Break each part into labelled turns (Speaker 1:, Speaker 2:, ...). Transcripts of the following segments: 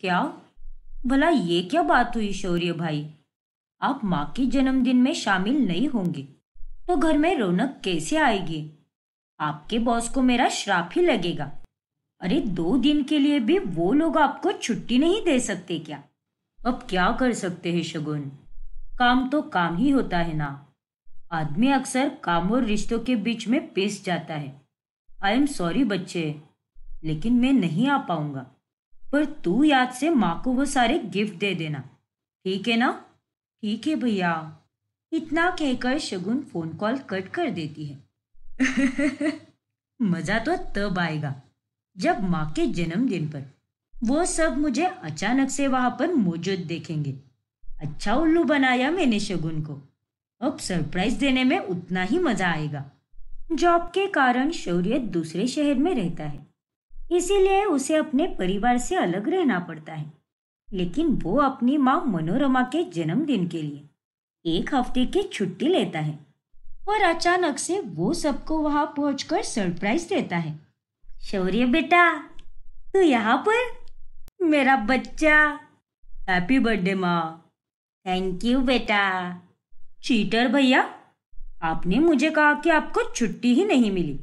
Speaker 1: क्या भला ये क्या बात हुई शौर्य भाई आप माँ के जन्मदिन में शामिल नहीं होंगे तो घर में रौनक कैसे आएगी आपके बॉस को मेरा श्राप ही लगेगा अरे दो दिन के लिए भी वो लोग आपको छुट्टी नहीं दे सकते क्या अब क्या कर सकते हैं शगुन काम तो काम ही होता है ना आदमी अक्सर काम और रिश्तों के बीच में पिस जाता है आई एम सॉरी बच्चे लेकिन मैं नहीं आ पाऊंगा पर तू याद से माँ को वो सारे गिफ्ट दे देना ठीक है ना ठीक है भैया इतना कहकर शगुन फोन कॉल कट कर देती है मजा तो तब आएगा जब माँ के जन्मदिन पर वो सब मुझे अचानक से वहां पर मौजूद देखेंगे अच्छा उल्लू बनाया मैंने शगुन को अब सरप्राइज देने में उतना ही मजा आएगा जॉब के कारण शौर्य दूसरे शहर में रहता है इसीलिए उसे अपने परिवार से अलग रहना पड़ता है लेकिन वो अपनी माँ मनोरमा के जन्मदिन के लिए एक हफ्ते की छुट्टी लेता है और अचानक से वो सबको वहां पहुंचकर सरप्राइज देता है शौर्य बेटा तू यहाँ पर मेरा बच्चा हैप्पी बर्थडे माँ थैंक यू बेटा चीटर भैया आपने मुझे कहा कि आपको छुट्टी ही नहीं मिली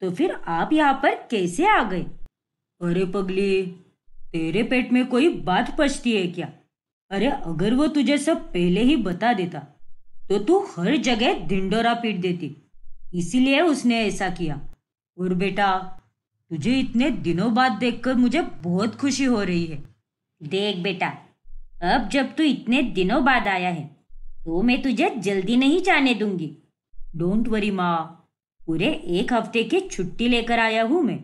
Speaker 1: तो फिर आप यहाँ पर कैसे आ गए अरे पगली तेरे पेट में कोई बात पछती है क्या अरे अगर वो तुझे सब पहले ही बता देता तो तू हर जगह ढिंडोरा पीट देती इसीलिए उसने ऐसा किया और बेटा तुझे इतने दिनों बाद देखकर मुझे बहुत खुशी हो रही है देख बेटा अब जब तू इतने दिनों बाद आया है तो मैं तुझे जल्दी नहीं जाने दूंगी डोंट वरी माँ पूरे एक हफ्ते की छुट्टी लेकर आया हूँ मैं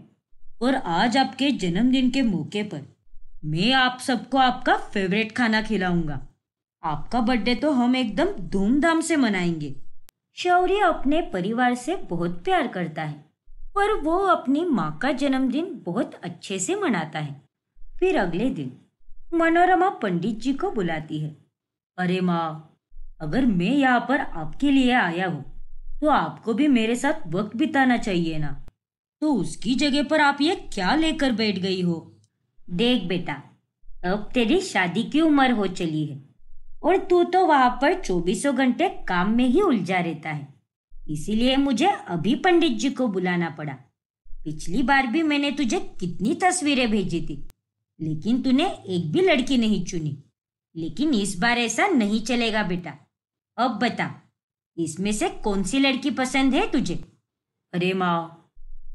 Speaker 1: और आज आपके जन्मदिन के मौके पर मैं आप सबको आपका फेवरेट खाना खिलाऊंगा आपका बर्थडे तो हम एकदम धूमधाम से मनाएंगे शौर्य अपने परिवार से बहुत प्यार करता है पर वो अपनी माँ का जन्मदिन बहुत अच्छे से मनाता है फिर अगले दिन मनोरमा पंडित जी को बुलाती है अरे माँ अगर मैं यहाँ पर आपके लिए आया हूँ तो आपको भी मेरे साथ वक्त बिताना चाहिए ना तो उसकी जगह पर आप ये क्या लेकर बैठ गई हो देख बेटा अब तेरी शादी की उम्र हो चली है और तू तो वहां पर चौबीसों घंटे काम में ही उलझा रहता है इसीलिए मुझे अभी पंडित जी को बुलाना पड़ा पिछली बार भी मैंने तुझे कितनी तस्वीरें भेजी थी लेकिन तूने एक भी लड़की नहीं चुनी लेकिन इस बार ऐसा नहीं चलेगा बेटा अब बता इसमें से कौन सी लड़की पसंद है तुझे अरे माँ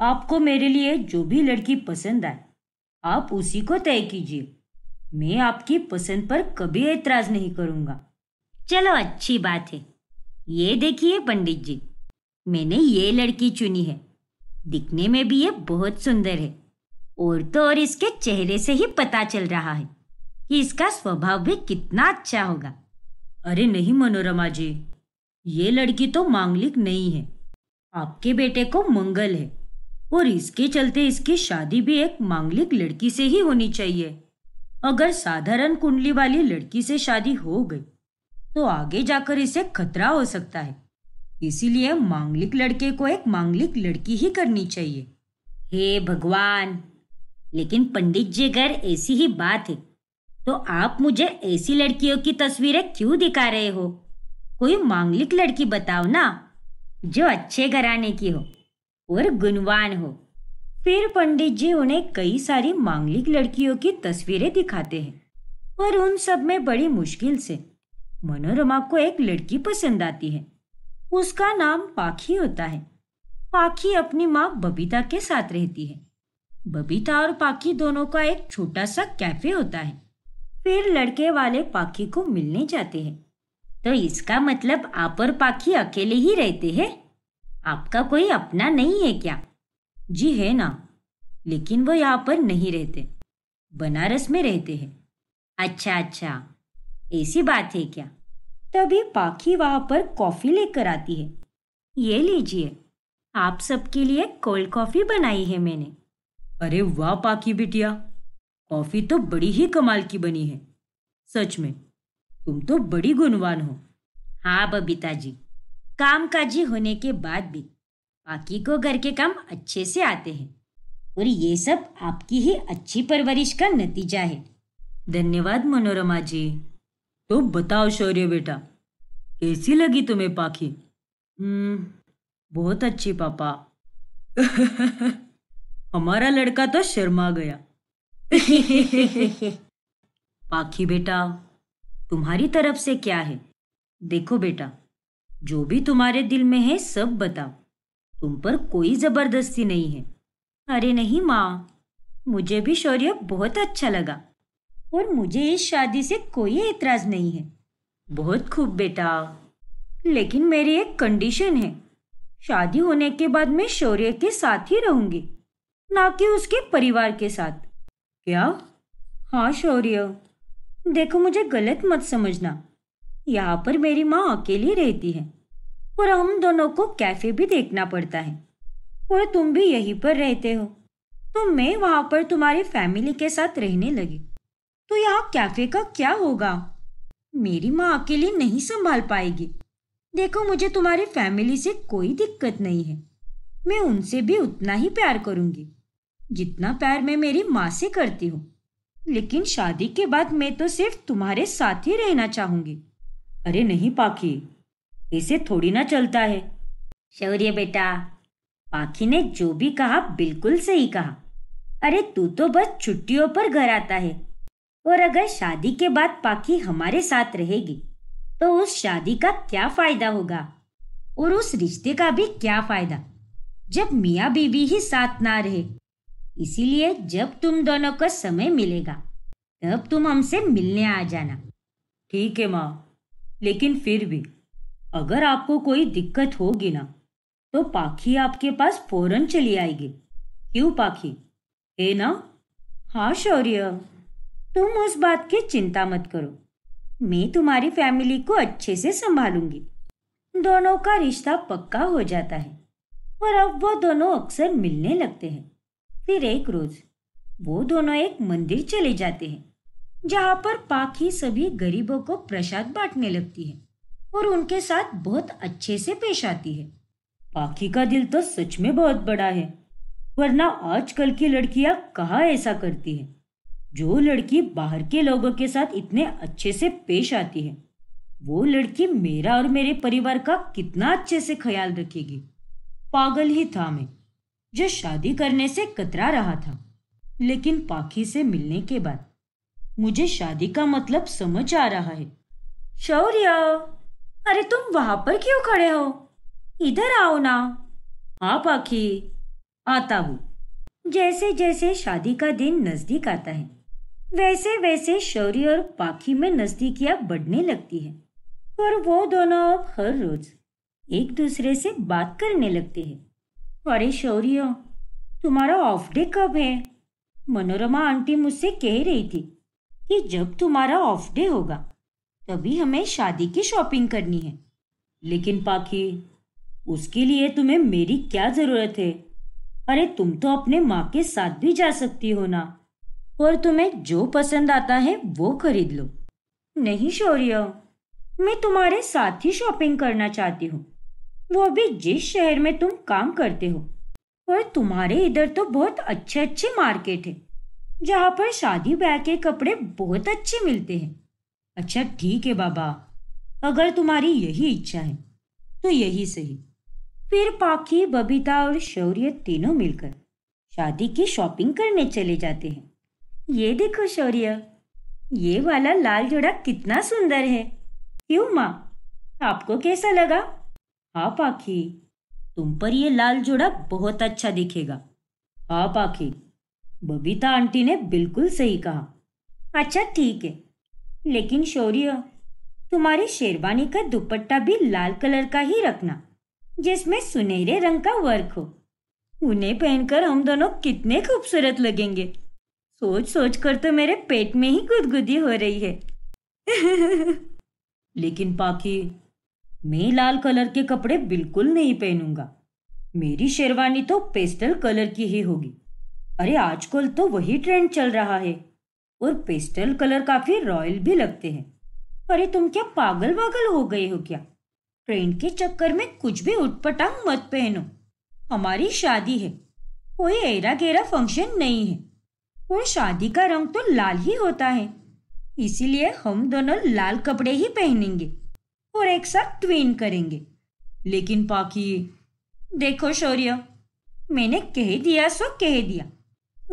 Speaker 1: आपको मेरे लिए जो भी लड़की पसंद आए आप उसी को तय कीजिए मैं आपकी पसंद पर कभी एतराज नहीं करूंगा चलो अच्छी बात है ये देखिए पंडित जी मैंने ये लड़की चुनी है दिखने में भी ये बहुत सुंदर है और तो और इसके चेहरे से ही पता चल रहा है कि इसका स्वभाव भी कितना अच्छा होगा अरे नहीं मनोरमा जी ये लड़की तो मांगलिक नहीं है आपके बेटे को मंगल है और इसके चलते इसकी शादी भी एक मांगलिक लड़की से ही होनी चाहिए अगर साधारण कुंडली वाली लड़की से शादी हो गई तो आगे जाकर इसे खतरा हो सकता है इसीलिए मांगलिक लड़के को एक मांगलिक लड़की ही करनी चाहिए हे भगवान लेकिन पंडित जी घर ऐसी ही बात है तो आप मुझे ऐसी लड़कियों की तस्वीरें क्यों दिखा रहे हो कोई मांगलिक लड़की बताओ ना जो अच्छे घराने की हो और गुणवान हो फिर पंडित जी उन्हें कई सारी मांगलिक लड़कियों की तस्वीरें दिखाते हैं और उन सब में बड़ी मुश्किल से मनोरमा को एक लड़की पसंद आती है उसका नाम पाखी होता है पाखी अपनी माँ बबीता के साथ रहती है बबीता और पाखी दोनों का एक छोटा सा कैफे होता है फिर लड़के वाले पाखी को मिलने जाते हैं तो इसका मतलब आप और पाखी अकेले ही रहते हैं आपका कोई अपना नहीं है क्या जी है ना लेकिन वो यहाँ पर नहीं रहते बनारस में रहते हैं अच्छा अच्छा ऐसी बात है क्या तभी पाखी वहाँ पर कॉफ़ी लेकर आती है ये लीजिए आप सबके लिए कोल्ड कॉफ़ी बनाई है मैंने अरे वाह पाखी बिटिया कॉफ़ी तो बड़ी ही कमाल की बनी है सच में तुम तो बड़ी गुणवान हो हाँ बबीता जी काम काजी होने के बाद भी बाकी को घर के काम अच्छे से आते हैं और ये सब आपकी ही अच्छी परवरिश का नतीजा है धन्यवाद मनोरमा जी तो बताओ शौर्य बेटा कैसी लगी तुम्हें पाखी हम्म, बहुत अच्छी पापा हमारा लड़का तो शर्मा गया पाखी बेटा तुम्हारी तरफ से क्या है देखो बेटा जो भी तुम्हारे दिल में है सब बताओ तुम पर कोई जबरदस्ती नहीं है अरे नहीं माँ मुझे भी शौर्य बहुत अच्छा लगा और मुझे इस शादी से कोई एतराज नहीं है बहुत खूब बेटा लेकिन मेरी एक कंडीशन है शादी होने के बाद मैं शौर्य के साथ ही रहूंगी ना कि उसके परिवार के साथ क्या हाँ शौर्य देखो मुझे गलत मत समझना यहाँ पर मेरी माँ अकेली रहती है और हम दोनों को कैफे भी देखना पड़ता है और तुम भी यहीं पर रहते हो तो मैं वहां पर तुम्हारी फैमिली के साथ रहने लगी तो यहाँ कैफे का क्या होगा मेरी माँ अकेली नहीं संभाल पाएगी देखो मुझे तुम्हारी फैमिली से कोई दिक्कत नहीं है मैं उनसे भी उतना ही प्यार करूंगी जितना प्यार मैं मेरी माँ से करती हूँ लेकिन शादी के बाद मैं तो सिर्फ तुम्हारे साथ ही रहना चाहूंगी अरे नहीं पाखी इसे थोड़ी ना चलता है शौर्य बेटा पाखी ने जो भी कहा बिल्कुल सही कहा अरे तू तो बस छुट्टियों पर घर आता है और अगर शादी के बाद पाखी हमारे साथ रहेगी तो उस शादी का क्या फायदा होगा और उस रिश्ते का भी क्या फायदा जब मियाँ बीबी ही साथ ना रहे इसीलिए जब तुम दोनों को समय मिलेगा तब तुम हमसे मिलने आ जाना ठीक है माँ लेकिन फिर भी अगर आपको कोई दिक्कत होगी ना तो पाखी आपके पास फौरन चली आएगी क्यों पाखी है ना हाँ शौर्य तुम उस बात की चिंता मत करो मैं तुम्हारी फैमिली को अच्छे से संभालूंगी दोनों का रिश्ता पक्का हो जाता है और अब वो दोनों अक्सर मिलने लगते हैं फिर एक रोज वो दोनों एक मंदिर चले जाते हैं जहाँ पर पाखी सभी गरीबों को प्रसाद बांटने लगती है और उनके साथ बहुत अच्छे से पेश आती है पाखी का दिल तो सच में बहुत बड़ा है वरना आजकल की लड़कियां कहाँ ऐसा करती है जो लड़की बाहर के लोगों के साथ इतने अच्छे से पेश आती है वो लड़की मेरा और मेरे परिवार का कितना अच्छे से ख्याल रखेगी पागल ही था मैं जो शादी करने से कतरा रहा था लेकिन पाखी से मिलने के बाद मुझे शादी का मतलब समझ आ रहा है शौर्य अरे तुम वहां पर क्यों खड़े हो इधर आओ ना हाँ पाखी आता हूँ जैसे जैसे शादी का दिन नजदीक आता है वैसे वैसे शौर्य और पाखी में नजदीकियां बढ़ने लगती है और वो दोनों अब हर रोज एक दूसरे से बात करने लगते हैं अरे शौर्य तुम्हारा ऑफ डे कब है मनोरमा आंटी मुझसे कह रही थी कि जब तुम्हारा ऑफ डे होगा तभी हमें शादी की शॉपिंग करनी है लेकिन पाखी उसके लिए तुम्हें मेरी क्या ज़रूरत है अरे तुम तो अपने माँ के साथ भी जा सकती हो ना और तुम्हें जो पसंद आता है वो खरीद लो नहीं शौर्य मैं तुम्हारे साथ ही शॉपिंग करना चाहती हूँ वो अभी जिस शहर में तुम काम करते हो और तुम्हारे इधर तो बहुत अच्छे अच्छे मार्केट है जहाँ पर शादी ब्याह के कपड़े बहुत अच्छे मिलते हैं अच्छा ठीक है बाबा अगर तुम्हारी यही इच्छा है तो यही सही फिर पाखी बबीता और शौर्य तीनों मिलकर शादी की शॉपिंग करने चले जाते हैं ये देखो शौर्य ये वाला लाल जोड़ा कितना सुंदर है क्यों माँ आपको कैसा लगा हाँ पाखी तुम पर यह लाल जोड़ा बहुत अच्छा दिखेगा हाँ पाखी बबीता आंटी ने बिल्कुल सही कहा अच्छा ठीक है लेकिन शौर्य तुम्हारी शेरवानी का दुपट्टा भी लाल कलर का ही रखना जिसमें सुनहरे रंग का वर्क हो उन्हें पहनकर हम दोनों कितने खूबसूरत लगेंगे सोच सोच कर तो मेरे पेट में ही गुदगुदी हो रही है लेकिन पाखी मैं लाल कलर के कपड़े बिल्कुल नहीं पहनूंगा मेरी शेरवानी तो पेस्टल कलर की ही होगी अरे आजकल तो वही ट्रेंड चल रहा है और पेस्टल कलर काफी रॉयल भी लगते हैं अरे तुम क्या पागल वागल हो गए हो क्या ट्रेंड के चक्कर में कुछ भी उठपटांग मत पहनो हमारी शादी है कोई एरा गेरा फंक्शन नहीं है और शादी का रंग तो लाल ही होता है इसीलिए हम दोनों लाल कपड़े ही पहनेंगे और एक साथ ट्वीन करेंगे लेकिन पाकी देखो शौर्य मैंने कह दिया सो कह दिया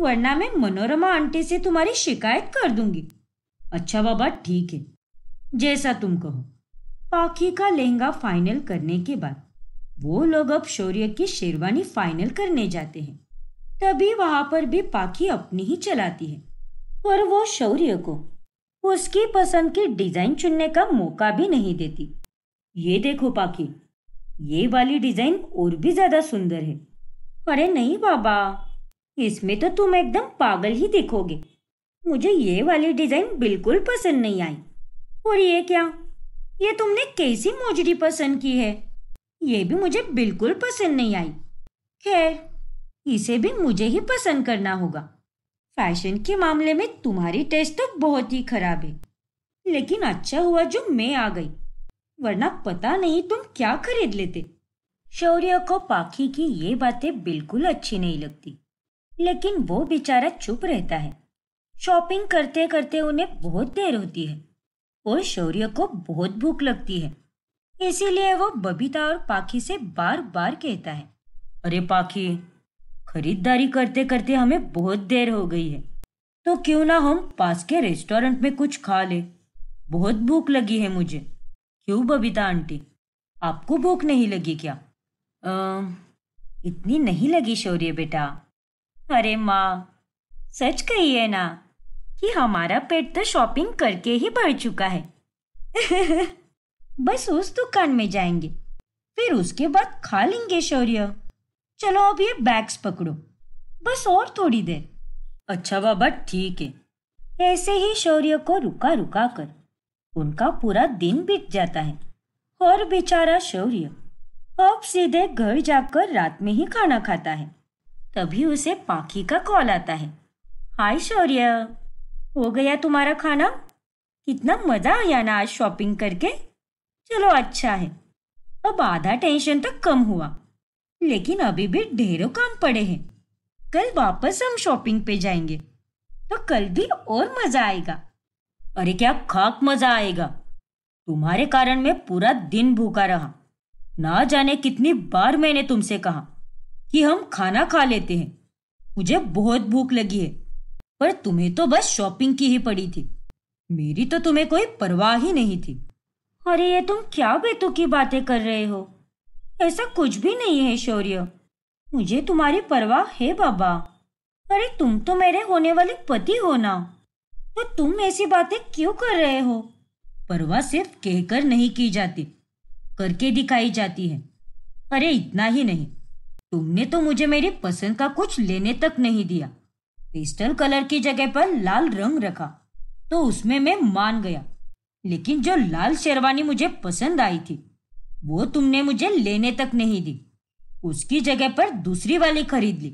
Speaker 1: वरना मैं मनोरमा आंटी से तुम्हारी शिकायत कर दूंगी अच्छा बाबा ठीक है जैसा तुम कहो पाखी का लहंगा फाइनल करने के बाद वो लोग अब शौर्य की शेरवानी फाइनल करने जाते हैं तभी वहां पर भी पाखी अपनी ही चलाती है और वो शौर्य को उसकी पसंद की डिजाइन चुनने का मौका भी नहीं देती ये देखो पाखी ये वाली डिजाइन और भी ज्यादा सुंदर है अरे नहीं बाबा इसमें तो तुम एकदम पागल ही दिखोगे मुझे ये वाली डिजाइन बिल्कुल पसंद नहीं आई और ये क्या ये तुमने कैसी मोजरी पसंद की है ये भी मुझे बिल्कुल पसंद नहीं आई खैर इसे भी मुझे ही पसंद करना होगा फैशन के मामले में तुम्हारी टेस्ट तो बहुत ही खराब है लेकिन अच्छा हुआ जो मैं आ गई वरना पता नहीं तुम क्या खरीद लेते शौर्य को पाखी की ये बातें बिल्कुल अच्छी नहीं लगती लेकिन वो बेचारा चुप रहता है शॉपिंग करते करते उन्हें बहुत देर होती है और शौर्य को बहुत भूख लगती है इसीलिए वो बबीता और पाखी से बार बार कहता है अरे पाखी खरीदारी करते करते हमें बहुत देर हो गई है तो क्यों ना हम पास के रेस्टोरेंट में कुछ खा ले बहुत भूख लगी है मुझे क्यों बबीता आंटी आपको भूख नहीं लगी क्या आ, इतनी नहीं लगी शौर्य बेटा अरे माँ सच कही है ना कि हमारा पेट तो शॉपिंग करके ही भर चुका है बस उस दुकान में जाएंगे फिर उसके बाद खा लेंगे शौर्य चलो अब ये बैग्स पकड़ो बस और थोड़ी देर अच्छा बाबा ठीक है ऐसे ही शौर्य को रुका रुका कर उनका पूरा दिन बीत जाता है और बेचारा शौर्य अब सीधे घर जाकर रात में ही खाना खाता है तभी उसे पाखी का कॉल आता है हाय शौर्य हो गया तुम्हारा खाना कितना मजा आया ना आज शॉपिंग करके चलो अच्छा है अब आधा टेंशन तक तो कम हुआ लेकिन अभी भी ढेरों काम पड़े हैं कल वापस हम शॉपिंग पे जाएंगे तो कल भी और मजा आएगा अरे क्या खाक मजा आएगा तुम्हारे कारण मैं पूरा दिन भूखा रहा ना जाने कितनी बार मैंने तुमसे कहा कि हम खाना खा लेते हैं मुझे बहुत भूख लगी है पर तुम्हें तो बस शॉपिंग की ही पड़ी थी मेरी तो तुम्हें कोई परवाह ही नहीं थी अरे ये तुम क्या बेतुकी बातें कर रहे हो ऐसा कुछ भी नहीं है शौर्य मुझे तुम्हारी परवाह है बाबा अरे तुम तो मेरे होने वाले पति हो ना तो तुम ऐसी बातें क्यों कर रहे हो परवाह सिर्फ कहकर नहीं की जाती करके दिखाई जाती है अरे इतना ही नहीं तुमने तो मुझे मेरी पसंद का कुछ लेने तक नहीं दिया पेस्टल कलर की जगह पर लाल रंग रखा तो उसमें मैं मान गया लेकिन जो लाल शेरवानी मुझे पसंद आई थी वो तुमने मुझे लेने तक नहीं दी उसकी जगह पर दूसरी वाली खरीद ली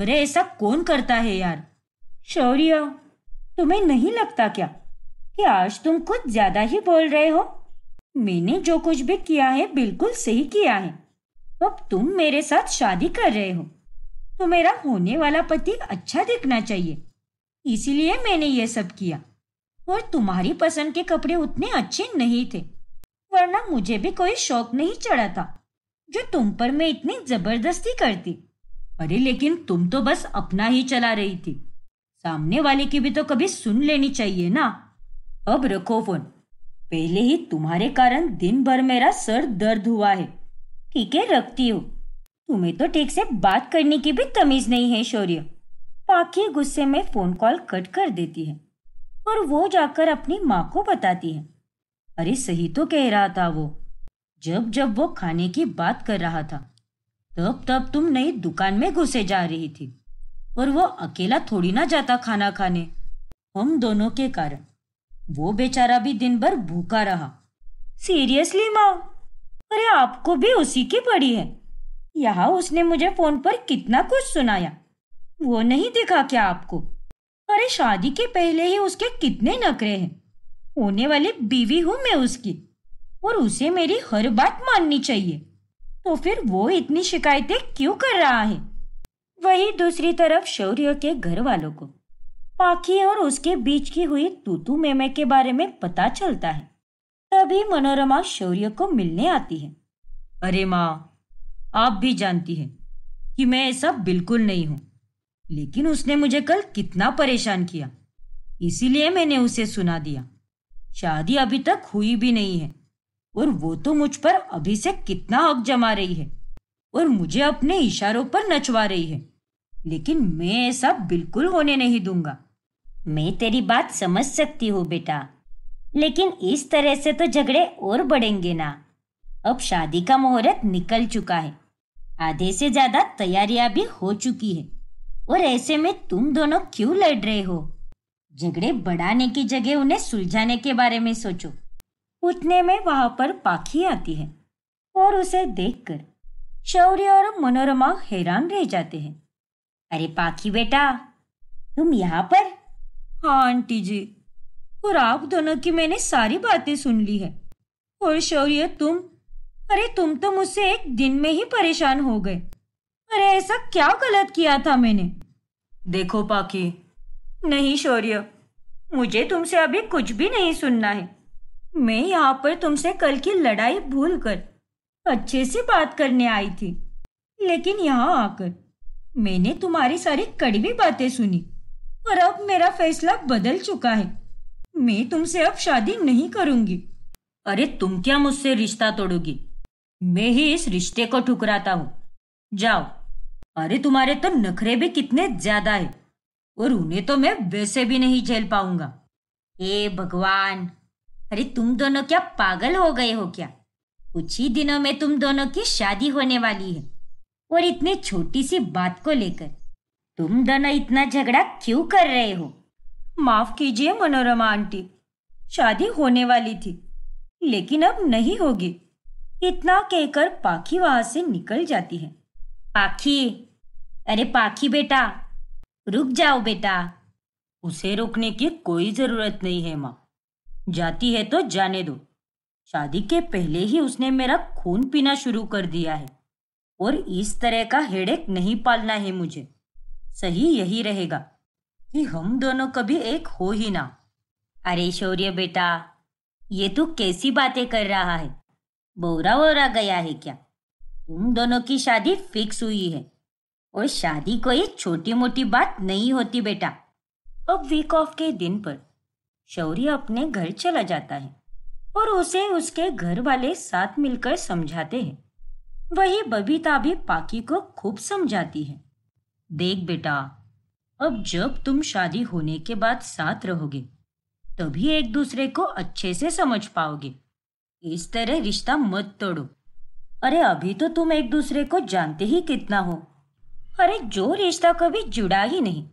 Speaker 1: अरे ऐसा कौन करता है यार शौर्य तुम्हें नहीं लगता क्या कि आज तुम कुछ ज्यादा ही बोल रहे हो मैंने जो कुछ भी किया है बिल्कुल सही किया है अब तुम मेरे साथ शादी कर रहे हो तो मेरा होने वाला पति अच्छा दिखना चाहिए इसीलिए मैंने ये सब किया और तुम्हारी पसंद के कपड़े उतने अच्छे नहीं थे वरना मुझे भी कोई शौक नहीं चढ़ा था जो तुम पर मैं इतनी जबरदस्ती करती अरे लेकिन तुम तो बस अपना ही चला रही थी सामने वाले की भी तो कभी सुन लेनी चाहिए ना अब रखो फोन पहले ही तुम्हारे कारण दिन भर मेरा सर दर्द हुआ है ठीक है रखती हूँ तुम्हें तो ठीक से बात करने की भी तमीज नहीं है शौर्य पाखी गुस्से में फोन कॉल कट कर देती है और वो जाकर अपनी माँ को बताती है अरे सही तो कह रहा था वो जब जब वो खाने की बात कर रहा था तब तब तुम नई दुकान में घुसे जा रही थी और वो अकेला थोड़ी ना जाता खाना खाने हम दोनों के कारण वो बेचारा भी दिन भर भूखा रहा सीरियसली माँ अरे आपको भी उसी की पड़ी है यहाँ उसने मुझे फोन पर कितना कुछ सुनाया वो नहीं दिखा क्या आपको अरे शादी के पहले ही उसके कितने नखरे हैं होने वाले बीवी हूँ मैं उसकी और उसे मेरी हर बात माननी चाहिए तो फिर वो इतनी शिकायतें क्यों कर रहा है वही दूसरी तरफ शौर्य के घर वालों को पाखी और उसके बीच की हुई तूतू मेमे के बारे में पता चलता है तभी मनोरमा शौर्य को मिलने आती है अरे माँ आप भी जानती है कि मैं ऐसा बिल्कुल नहीं हूँ लेकिन उसने मुझे कल कितना परेशान किया इसीलिए मैंने उसे सुना दिया शादी अभी तक हुई भी नहीं है और वो तो मुझ पर अभी से कितना हक जमा रही है और मुझे अपने इशारों पर नचवा रही है लेकिन मैं ऐसा बिल्कुल होने नहीं दूंगा मैं तेरी बात समझ सकती हूँ बेटा लेकिन इस तरह से तो झगड़े और बढ़ेंगे ना अब शादी का मुहूर्त निकल चुका है आधे से ज्यादा तैयारियां भी हो चुकी है और ऐसे में तुम दोनों क्यों लड़ रहे हो झगड़े बढ़ाने की जगह उन्हें सुलझाने के बारे में सोचो उतने में वहां पर पाखी आती है और उसे देखकर शौर्य और मनोरमा हैरान रह जाते हैं अरे पाखी बेटा तुम यहाँ पर हाँ आंटी जी और आप दोनों की मैंने सारी बातें सुन ली है और शौर्य तुम अरे तुम तो मुझसे एक दिन में ही परेशान हो गए अरे ऐसा क्या गलत किया था मैंने देखो पाखी नहीं शौर्य मुझे तुमसे अभी कुछ भी नहीं सुनना है मैं यहाँ पर तुमसे कल की लड़ाई भूल कर अच्छे से बात करने आई थी लेकिन यहाँ आकर मैंने तुम्हारी सारी कड़वी बातें सुनी और अब मेरा फैसला बदल चुका है मैं तुमसे अब शादी नहीं करूंगी अरे तुम क्या मुझसे रिश्ता तोड़ोगी मैं ही इस रिश्ते को ठुकराता हूँ जाओ अरे तुम्हारे तो नखरे भी कितने ज्यादा है और उन्हें तो मैं वैसे भी नहीं झेल पाऊंगा हे भगवान अरे तुम दोनों क्या पागल हो गए हो क्या कुछ ही दिनों में तुम दोनों की शादी होने वाली है और इतनी छोटी सी बात को लेकर तुम दोनों इतना झगड़ा क्यों कर रहे हो माफ कीजिए मनोरमा आंटी शादी होने वाली थी लेकिन अब नहीं होगी इतना कहकर पाखी वहां से निकल जाती है पाखी अरे पाखी बेटा रुक जाओ बेटा उसे रोकने की कोई जरूरत नहीं है माँ जाती है तो जाने दो शादी के पहले ही उसने मेरा खून पीना शुरू कर दिया है और इस तरह का हेडेक नहीं पालना है मुझे सही यही रहेगा कि हम दोनों कभी एक हो ही ना अरे शौर्य बेटा ये तू कैसी बातें कर रहा है बोरा वोरा गया है क्या तुम दोनों की शादी फिक्स हुई है और शादी कोई छोटी मोटी बात नहीं होती बेटा अब वीक ऑफ के दिन पर शौर्य अपने घर चला जाता है और उसे उसके घर वाले साथ मिलकर समझाते हैं वही बबीता भी पाकी को खूब समझाती है देख बेटा अब जब तुम शादी होने के बाद साथ रहोगे तभी एक दूसरे को अच्छे से समझ पाओगे इस तरह रिश्ता मत तोड़ो अरे अभी तो तुम एक दूसरे को जानते ही कितना हो अरे जो रिश्ता कभी जुड़ा ही नहीं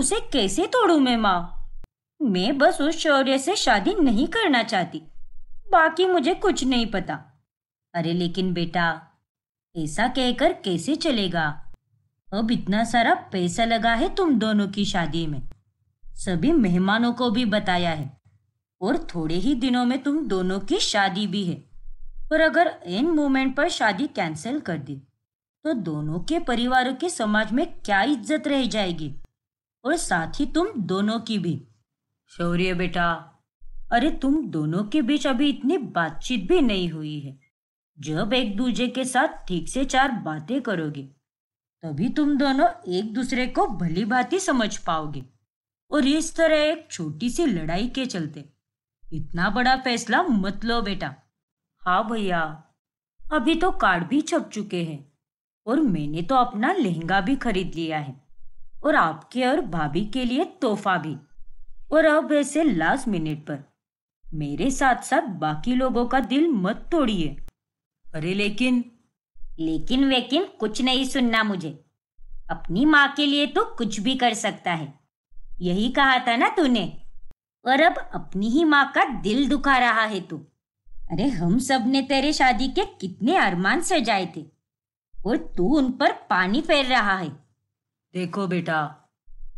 Speaker 1: उसे कैसे तोड़ू मैं माँ मैं बस उस शौर्य से शादी नहीं करना चाहती बाकी मुझे कुछ नहीं पता अरे लेकिन बेटा ऐसा कहकर कैसे चलेगा अब इतना सारा पैसा लगा है तुम दोनों की शादी में सभी मेहमानों को भी बताया है और थोड़े ही दिनों में तुम दोनों की शादी भी है और अगर इन मोमेंट पर शादी कैंसिल कर दी तो दोनों के परिवारों के समाज में क्या इज्जत रह जाएगी और साथ ही तुम दोनों की भी शौर्य बेटा अरे तुम दोनों के बीच अभी इतनी बातचीत भी नहीं हुई है जब एक दूसरे के साथ ठीक से चार बातें करोगे तभी तुम दोनों एक दूसरे को भली भांति समझ पाओगे और इस तरह एक छोटी सी लड़ाई के चलते इतना बड़ा फैसला मत लो बेटा हाँ भैया अभी तो कार्ड भी छप चुके हैं और मैंने तो अपना लहंगा भी खरीद लिया है और आपके और भाभी के लिए तोहफा भी और अब ऐसे लास्ट मिनट पर मेरे साथ साथ बाकी लोगों का दिल मत तोड़िए अरे लेकिन लेकिन वेकिन कुछ नहीं सुनना मुझे अपनी माँ के लिए तो कुछ भी कर सकता है यही कहा था ना तूने और अब अपनी ही माँ का दिल दुखा रहा है तू अरे हम सब ने तेरे शादी के कितने अरमान सजाए थे और तू उन पर पानी फेर रहा है देखो बेटा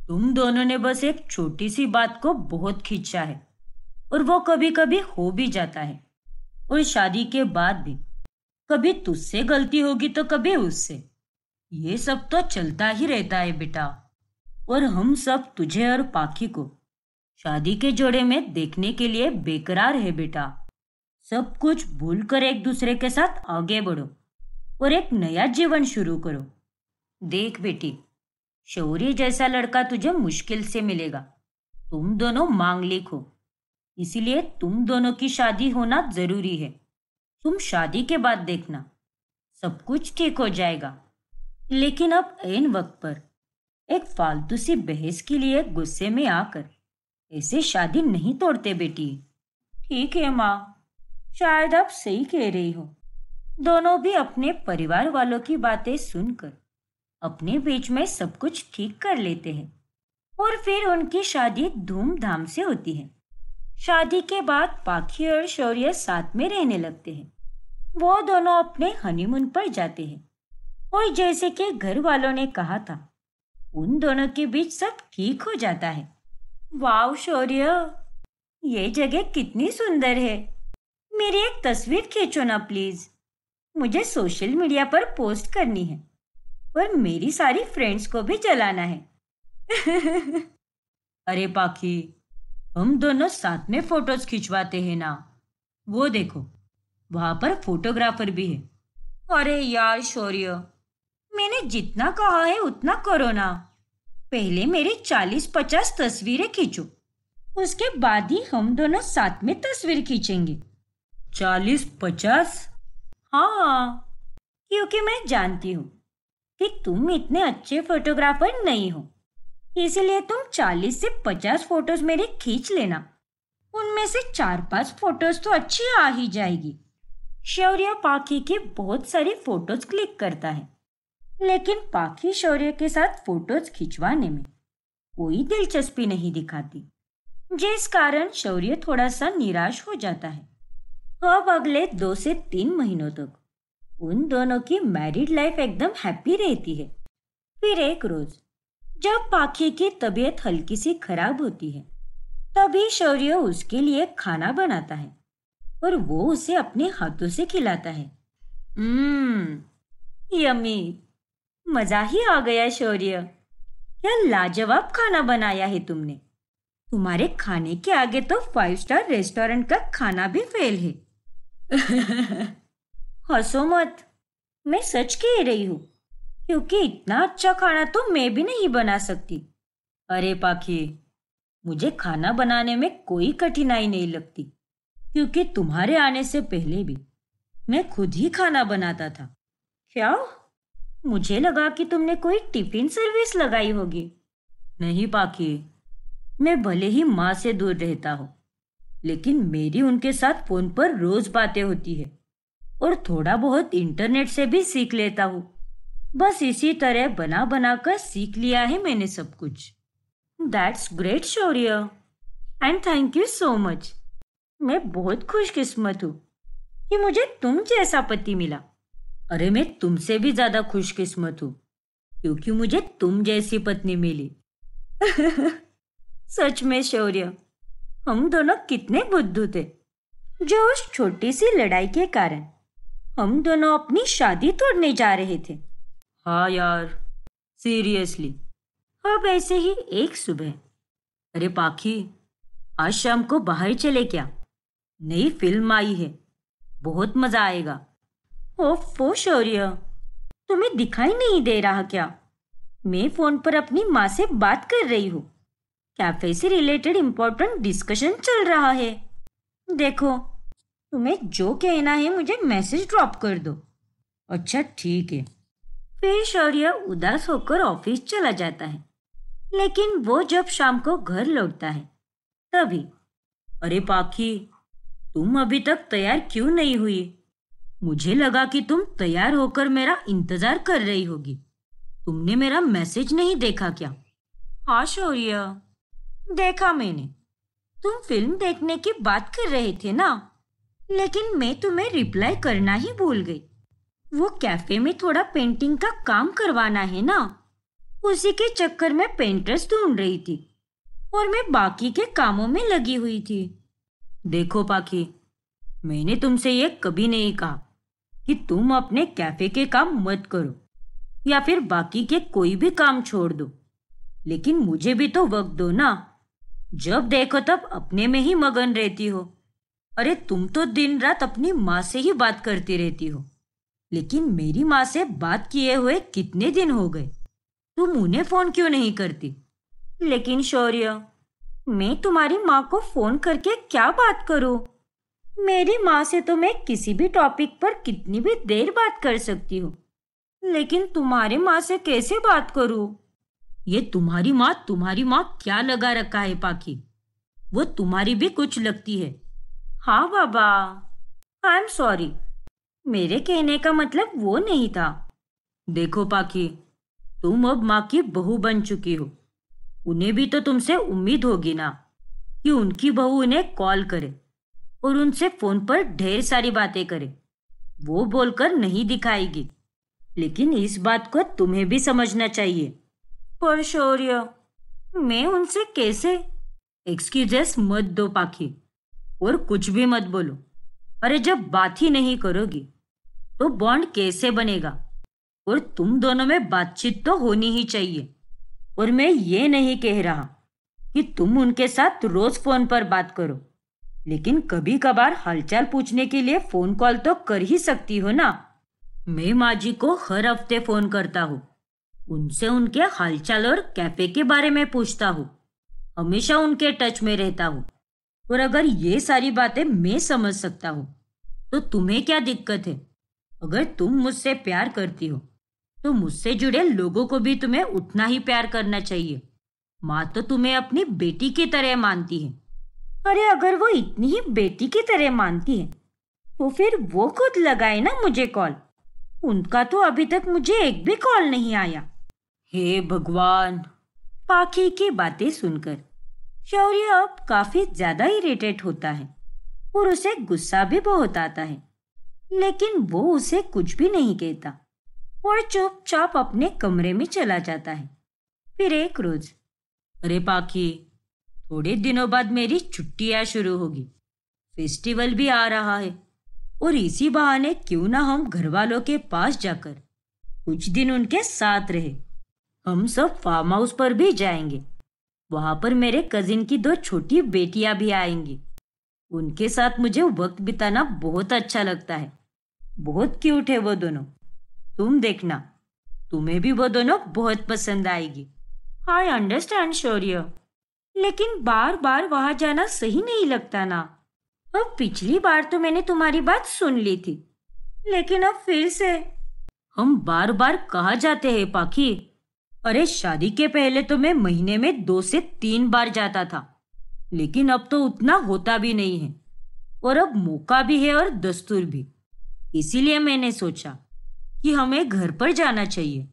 Speaker 1: तुम दोनों ने बस एक छोटी सी बात को बहुत खींचा है और वो कभी कभी हो भी जाता है और शादी के बाद भी कभी तुझसे गलती होगी तो कभी उससे ये सब तो चलता ही रहता है बेटा और हम सब तुझे और पाखी को शादी के जोड़े में देखने के लिए बेकरार है बेटा सब कुछ भूल कर एक दूसरे के साथ आगे बढ़ो और एक नया जीवन शुरू करो देख बेटी शौर्य जैसा लड़का तुझे मुश्किल से मिलेगा तुम दोनों मांगलिक हो इसलिए तुम दोनों की शादी होना जरूरी है तुम शादी के बाद देखना सब कुछ ठीक हो जाएगा लेकिन अब एन वक्त पर एक फालतू सी बहस के लिए गुस्से में आकर ऐसे शादी नहीं तोड़ते बेटी ठीक है माँ शायद आप सही कह रही हो दोनों भी अपने परिवार वालों की बातें सुनकर अपने बीच में सब कुछ ठीक कर लेते हैं और फिर उनकी शादी धूमधाम से होती है शादी के बाद पाखी और शौर्य साथ में रहने लगते हैं वो दोनों अपने हनीमून पर जाते हैं और जैसे कि घर वालों ने कहा था उन दोनों के बीच सब ठीक हो जाता है वाव शौर्य ये जगह कितनी सुंदर है मेरी एक तस्वीर खींचो ना प्लीज मुझे सोशल मीडिया पर पोस्ट करनी है और मेरी सारी फ्रेंड्स को भी चलाना है अरे पाखी हम दोनों साथ में फोटोज खिंचवाते हैं ना वो देखो वहां पर फोटोग्राफर भी है अरे यार शौर्य मैंने जितना कहा है उतना करो ना पहले मेरी चालीस पचास तस्वीरें खींचो उसके बाद ही हम दोनों साथ में तस्वीर खींचेंगे चालीस पचास हाँ क्योंकि मैं जानती हूँ कि तुम इतने अच्छे फोटोग्राफर नहीं हो इसलिए तुम 40 से 50 फोटोज मेरे खींच लेना उनमें से चार पांच फोटोज तो अच्छी आ ही जाएगी शौर्य पाखी की बहुत सारी फोटोज क्लिक करता है लेकिन पाखी शौर्य के साथ फोटोज खिंचवाने में कोई दिलचस्पी नहीं दिखाती जिस कारण शौर्य थोड़ा सा निराश हो जाता है अब अगले दो से तीन महीनों तक उन दोनों की मैरिड लाइफ एकदम हैप्पी रहती है फिर एक रोज जब पाखी की तबीयत हल्की सी खराब होती है तभी शौर्य उसके लिए खाना बनाता है और वो उसे अपने हाथों से खिलाता है हम्म यमी मजा ही आ गया शौर्य क्या लाजवाब खाना बनाया है तुमने तुम्हारे खाने के आगे तो फाइव स्टार रेस्टोरेंट का खाना भी फेल है हंसो हाँ, मत मैं सच कह रही हूँ क्योंकि इतना अच्छा खाना तो मैं भी नहीं बना सकती अरे पाखी मुझे खाना बनाने में कोई कठिनाई नहीं लगती क्योंकि तुम्हारे आने से पहले भी मैं खुद ही खाना बनाता था क्या मुझे लगा कि तुमने कोई टिफिन सर्विस लगाई होगी नहीं पाखी मैं भले ही माँ से दूर रहता हूँ लेकिन मेरी उनके साथ फोन पर रोज बातें होती है और थोड़ा बहुत इंटरनेट से भी सीख लेता हूँ बस इसी तरह बना बना कर सीख लिया है मैंने सब कुछ that's great Shaurya and thank you so much मैं बहुत खुशकिस्मत हूँ कि मुझे तुम जैसा पति मिला अरे मैं तुमसे भी ज्यादा खुशकिस्मत हूँ क्योंकि मुझे तुम जैसी पत्नी मिली सच में शौर्य हम दोनों कितने बुद्धू थे जो उस छोटी सी लड़ाई के कारण हम दोनों अपनी शादी तोड़ने जा रहे थे हाँ यार सीरियसली अब ऐसे ही एक सुबह अरे पाखी आज शाम को बाहर चले क्या नई फिल्म आई है बहुत मजा आएगा ओफो शौर्य तुम्हें दिखाई नहीं दे रहा क्या मैं फोन पर अपनी माँ से बात कर रही हूँ कैफे से रिलेटेड इम्पोर्टेंट डिस्कशन चल रहा है देखो तुम्हें जो कहना है मुझे मैसेज ड्रॉप कर दो अच्छा ठीक है फिर शौर्य उदास होकर ऑफिस चला जाता है लेकिन वो जब शाम को घर लौटता है तभी अरे पाखी तुम अभी तक तैयार क्यों नहीं हुई मुझे लगा कि तुम तैयार होकर मेरा इंतजार कर रही होगी तुमने मेरा मैसेज नहीं देखा क्या हाँ शौर्य देखा मैंने तुम फिल्म देखने की बात कर रहे थे ना लेकिन मैं तुम्हें रिप्लाई करना ही भूल गई वो कैफे में थोड़ा पेंटिंग का काम करवाना है ना उसी के चक्कर में पेंटर्स ढूंढ रही थी और मैं बाकी के कामों में लगी हुई थी देखो पाखी मैंने तुमसे ये कभी नहीं कहा कि तुम अपने कैफे के काम मत करो या फिर बाकी के कोई भी काम छोड़ दो लेकिन मुझे भी तो वक्त दो ना जब देखो तब अपने में ही मगन रहती हो अरे तुम तो दिन रात अपनी माँ से ही बात करती रहती हो लेकिन मेरी माँ से बात किए हुए कितने दिन हो गए तुम उन्हें फोन क्यों नहीं करती लेकिन शौर्य मैं तुम्हारी माँ को फोन करके क्या बात करूँ मेरी माँ से तो मैं किसी भी टॉपिक पर कितनी भी देर बात कर सकती हूँ लेकिन तुम्हारी माँ से कैसे बात करूँ ये तुम्हारी माँ तुम्हारी माँ क्या लगा रखा है पाखी वो तुम्हारी भी कुछ लगती है हाँ बाबा आई एम सॉरी मेरे कहने का मतलब वो नहीं था देखो पाखी तुम अब माँ की बहू बन चुकी हो उन्हें भी तो तुमसे उम्मीद होगी ना कि उनकी बहू उन्हें कॉल करे और उनसे फोन पर ढेर सारी बातें करे वो बोलकर नहीं दिखाएगी लेकिन इस बात को तुम्हें भी समझना चाहिए पर शौर्य मैं उनसे कैसे एक्सक्यूजेस मत दो पाखी और कुछ भी मत बोलो अरे जब बात ही नहीं करोगी तो बॉन्ड कैसे बनेगा और तुम दोनों में बातचीत तो होनी ही चाहिए और मैं ये नहीं कह रहा कि तुम उनके साथ रोज फोन पर बात करो लेकिन कभी कभार हालचाल पूछने के लिए फोन कॉल तो कर ही सकती हो ना मैं माँ जी को हर हफ्ते फोन करता हूँ उनसे उनके हालचाल और कैफे के बारे में पूछता हूँ हमेशा उनके टच में रहता हूँ और अगर ये सारी बातें मैं समझ सकता हूँ तो तुम्हें क्या दिक्कत है अगर तुम मुझसे प्यार करती हो तो मुझसे जुड़े लोगों को भी तुम्हें उतना ही प्यार करना चाहिए माँ तो तुम्हें अपनी बेटी की तरह मानती है अरे अगर वो इतनी ही बेटी की तरह मानती है तो फिर वो खुद लगाए ना मुझे कॉल उनका तो अभी तक मुझे एक भी कॉल नहीं आया हे भगवान पाखी की बातें सुनकर शौर्य अब काफी ज्यादा इरेटेट होता है और उसे गुस्सा भी बहुत आता है लेकिन वो उसे कुछ भी नहीं कहता और चुपचाप अपने कमरे में चला जाता है फिर एक रोज अरे पाखी थोड़े दिनों बाद मेरी छुट्टियां शुरू होगी फेस्टिवल भी आ रहा है और इसी बहाने क्यों ना हम घर वालों के पास जाकर कुछ दिन उनके साथ रहे हम सब फार्म हाउस पर भी जाएंगे वहां पर मेरे कजिन की दो छोटी बेटियां भी आएंगी उनके साथ मुझे वक्त बिताना बहुत अच्छा लगता है बहुत क्यूट है वो दोनों तुम देखना तुम्हें भी वो दोनों बहुत पसंद आएगी आई अंडरस्टैंड शौर्य लेकिन बार बार वहां जाना सही नहीं लगता ना अब पिछली बार तो मैंने तुम्हारी बात सुन ली थी लेकिन अब फिर से हम बार बार कहा जाते हैं पाखी अरे शादी के पहले तो मैं महीने में दो से तीन बार जाता था लेकिन अब तो उतना होता भी नहीं है और अब मौका भी है और दस्तूर भी इसीलिए मैंने सोचा कि हमें घर पर जाना चाहिए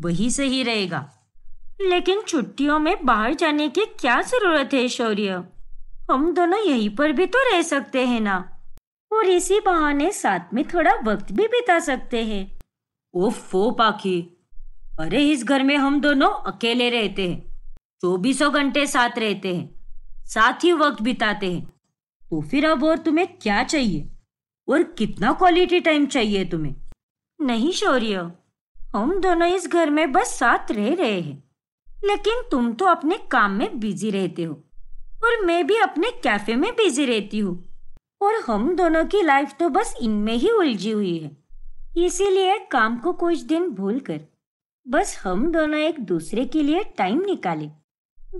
Speaker 1: वही सही रहेगा लेकिन छुट्टियों में बाहर जाने की क्या जरूरत है शौर्य हम दोनों यहीं पर भी तो रह सकते हैं ना और इसी बहाने साथ में थोड़ा वक्त भी बिता सकते हैं ओफो पाखी अरे इस घर में हम दोनों अकेले रहते हैं चौबीसों घंटे साथ रहते हैं साथ ही वक्त बिताते हैं तो फिर अब और तुम्हें क्या चाहिए और कितना क्वालिटी टाइम चाहिए तुम्हें नहीं शौर्य हम दोनों इस घर में बस साथ रह रहे हैं लेकिन तुम तो अपने काम में बिजी रहते हो और मैं भी अपने कैफे में बिजी रहती हूँ और हम दोनों की लाइफ तो बस इनमें ही उलझी हुई है इसीलिए काम को कुछ दिन भूल कर बस हम दोनों एक दूसरे के लिए टाइम निकाले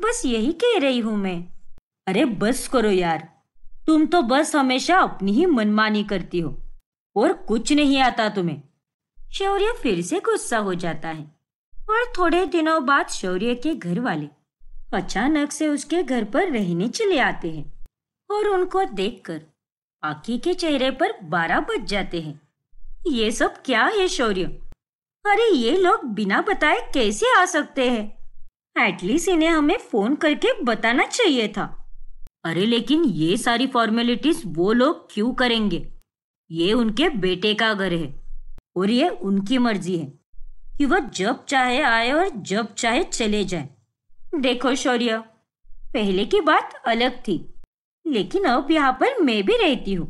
Speaker 1: बस यही कह रही हूँ मैं अरे बस करो यार तुम तो बस हमेशा अपनी ही मनमानी करती हो और कुछ नहीं आता तुम्हें शौर्य फिर से गुस्सा हो जाता है और थोड़े दिनों बाद शौर्य के घर वाले अचानक से उसके घर पर रहने चले आते हैं और उनको देखकर आकी के चेहरे पर बारह बज जाते हैं ये सब क्या है शौर्य अरे ये लोग बिना बताए कैसे आ सकते हैं एटलीस्ट इन्हें हमें फोन करके बताना चाहिए था अरे लेकिन ये सारी फॉर्मेलिटीज वो लोग क्यों करेंगे ये उनके बेटे का घर है और ये उनकी मर्जी है कि वह जब चाहे आए और जब चाहे चले जाए देखो शौर्य पहले की बात अलग थी लेकिन अब यहाँ पर मैं भी रहती हूँ